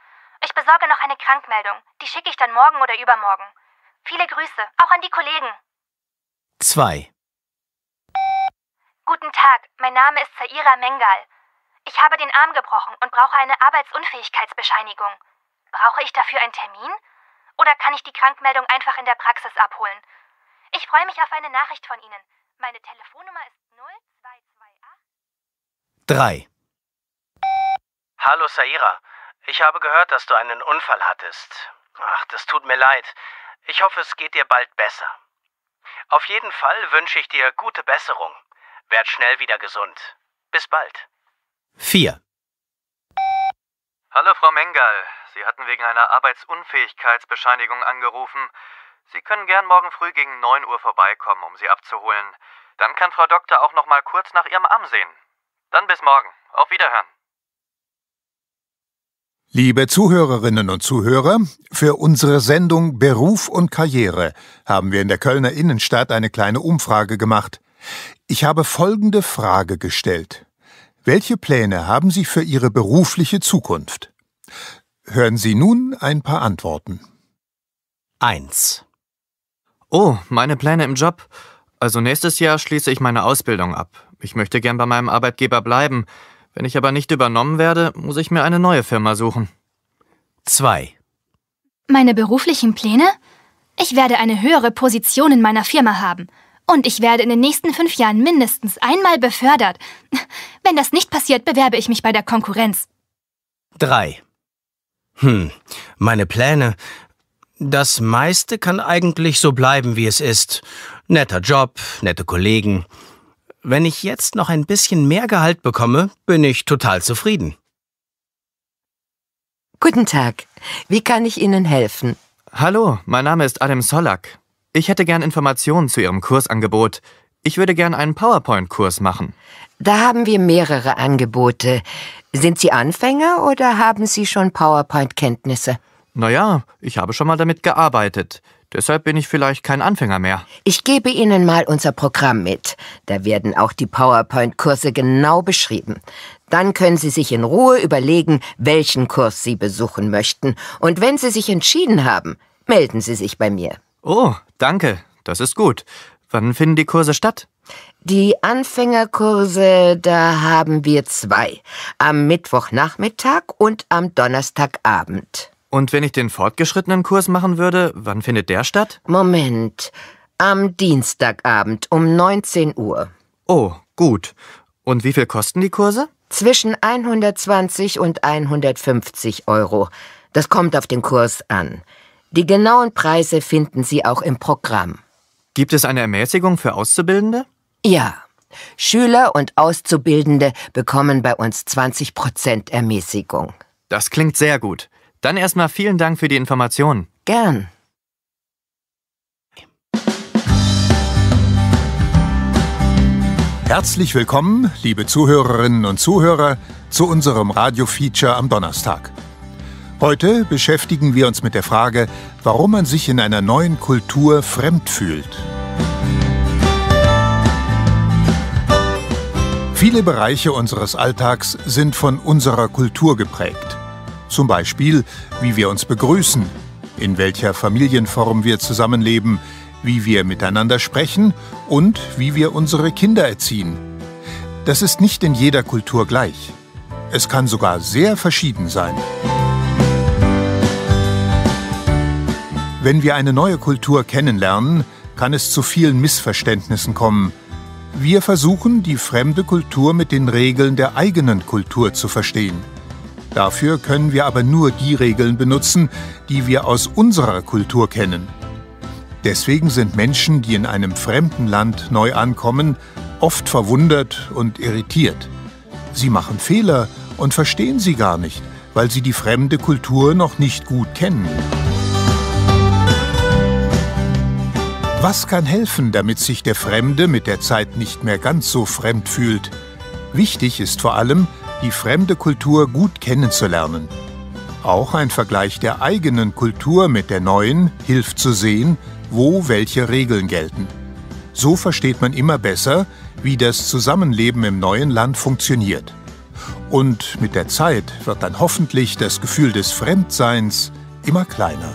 Ich besorge noch eine Krankmeldung. Die schicke ich dann morgen oder übermorgen. Viele Grüße, auch an die Kollegen. 2. Guten Tag, mein Name ist Zaira Mengal. Ich habe den Arm gebrochen und brauche eine Arbeitsunfähigkeitsbescheinigung. Brauche ich dafür einen Termin? Oder kann ich die Krankmeldung einfach in der Praxis abholen? Ich freue mich auf eine Nachricht von Ihnen. Meine Telefonnummer ist 0228. 3. Hallo Saira. Ich habe gehört, dass du einen Unfall hattest. Ach, das tut mir leid. Ich hoffe, es geht dir bald besser. Auf jeden Fall wünsche ich dir gute Besserung. Werd schnell wieder gesund. Bis bald. 4. Hallo, Frau Mengal. Sie hatten wegen einer Arbeitsunfähigkeitsbescheinigung angerufen. Sie können gern morgen früh gegen 9 Uhr vorbeikommen, um sie abzuholen. Dann kann Frau Doktor auch noch mal kurz nach ihrem Arm sehen. Dann bis morgen. Auf Wiederhören. Liebe Zuhörerinnen und Zuhörer, für unsere Sendung Beruf und Karriere haben wir in der Kölner Innenstadt eine kleine Umfrage gemacht. Ich habe folgende Frage gestellt. Welche Pläne haben Sie für Ihre berufliche Zukunft? Hören Sie nun ein paar Antworten. 1. Oh, meine Pläne im Job. Also nächstes Jahr schließe ich meine Ausbildung ab. Ich möchte gern bei meinem Arbeitgeber bleiben. Wenn ich aber nicht übernommen werde, muss ich mir eine neue Firma suchen. 2. Meine beruflichen Pläne? Ich werde eine höhere Position in meiner Firma haben und ich werde in den nächsten fünf Jahren mindestens einmal befördert. Wenn das nicht passiert, bewerbe ich mich bei der Konkurrenz. 3. Hm, meine Pläne. Das meiste kann eigentlich so bleiben, wie es ist. Netter Job, nette Kollegen. Wenn ich jetzt noch ein bisschen mehr Gehalt bekomme, bin ich total zufrieden. Guten Tag. Wie kann ich Ihnen helfen? Hallo, mein Name ist Adam Solak. Ich hätte gern Informationen zu Ihrem Kursangebot. Ich würde gern einen PowerPoint-Kurs machen. Da haben wir mehrere Angebote. Sind Sie Anfänger oder haben Sie schon PowerPoint-Kenntnisse? Naja, ich habe schon mal damit gearbeitet. Deshalb bin ich vielleicht kein Anfänger mehr. Ich gebe Ihnen mal unser Programm mit. Da werden auch die PowerPoint-Kurse genau beschrieben. Dann können Sie sich in Ruhe überlegen, welchen Kurs Sie besuchen möchten. Und wenn Sie sich entschieden haben, melden Sie sich bei mir. Oh, danke. Das ist gut. Wann finden die Kurse statt? Die Anfängerkurse, da haben wir zwei. Am Mittwochnachmittag und am Donnerstagabend. Und wenn ich den fortgeschrittenen Kurs machen würde, wann findet der statt? Moment. Am Dienstagabend um 19 Uhr. Oh, gut. Und wie viel kosten die Kurse? Zwischen 120 und 150 Euro. Das kommt auf den Kurs an. Die genauen Preise finden Sie auch im Programm. Gibt es eine Ermäßigung für Auszubildende? Ja. Schüler und Auszubildende bekommen bei uns 20 Ermäßigung. Das klingt sehr gut. Dann erstmal vielen Dank für die Information. Gern. Herzlich willkommen, liebe Zuhörerinnen und Zuhörer, zu unserem Radio-Feature am Donnerstag. Heute beschäftigen wir uns mit der Frage, warum man sich in einer neuen Kultur fremd fühlt. Viele Bereiche unseres Alltags sind von unserer Kultur geprägt. Zum Beispiel, wie wir uns begrüßen, in welcher Familienform wir zusammenleben, wie wir miteinander sprechen und wie wir unsere Kinder erziehen. Das ist nicht in jeder Kultur gleich. Es kann sogar sehr verschieden sein. Wenn wir eine neue Kultur kennenlernen, kann es zu vielen Missverständnissen kommen. Wir versuchen, die fremde Kultur mit den Regeln der eigenen Kultur zu verstehen. Dafür können wir aber nur die Regeln benutzen, die wir aus unserer Kultur kennen. Deswegen sind Menschen, die in einem fremden Land neu ankommen, oft verwundert und irritiert. Sie machen Fehler und verstehen sie gar nicht, weil sie die fremde Kultur noch nicht gut kennen. Was kann helfen, damit sich der Fremde mit der Zeit nicht mehr ganz so fremd fühlt? Wichtig ist vor allem, die fremde Kultur gut kennenzulernen. Auch ein Vergleich der eigenen Kultur mit der neuen hilft zu sehen, wo welche Regeln gelten. So versteht man immer besser, wie das Zusammenleben im neuen Land funktioniert. Und mit der Zeit wird dann hoffentlich das Gefühl des Fremdseins immer kleiner.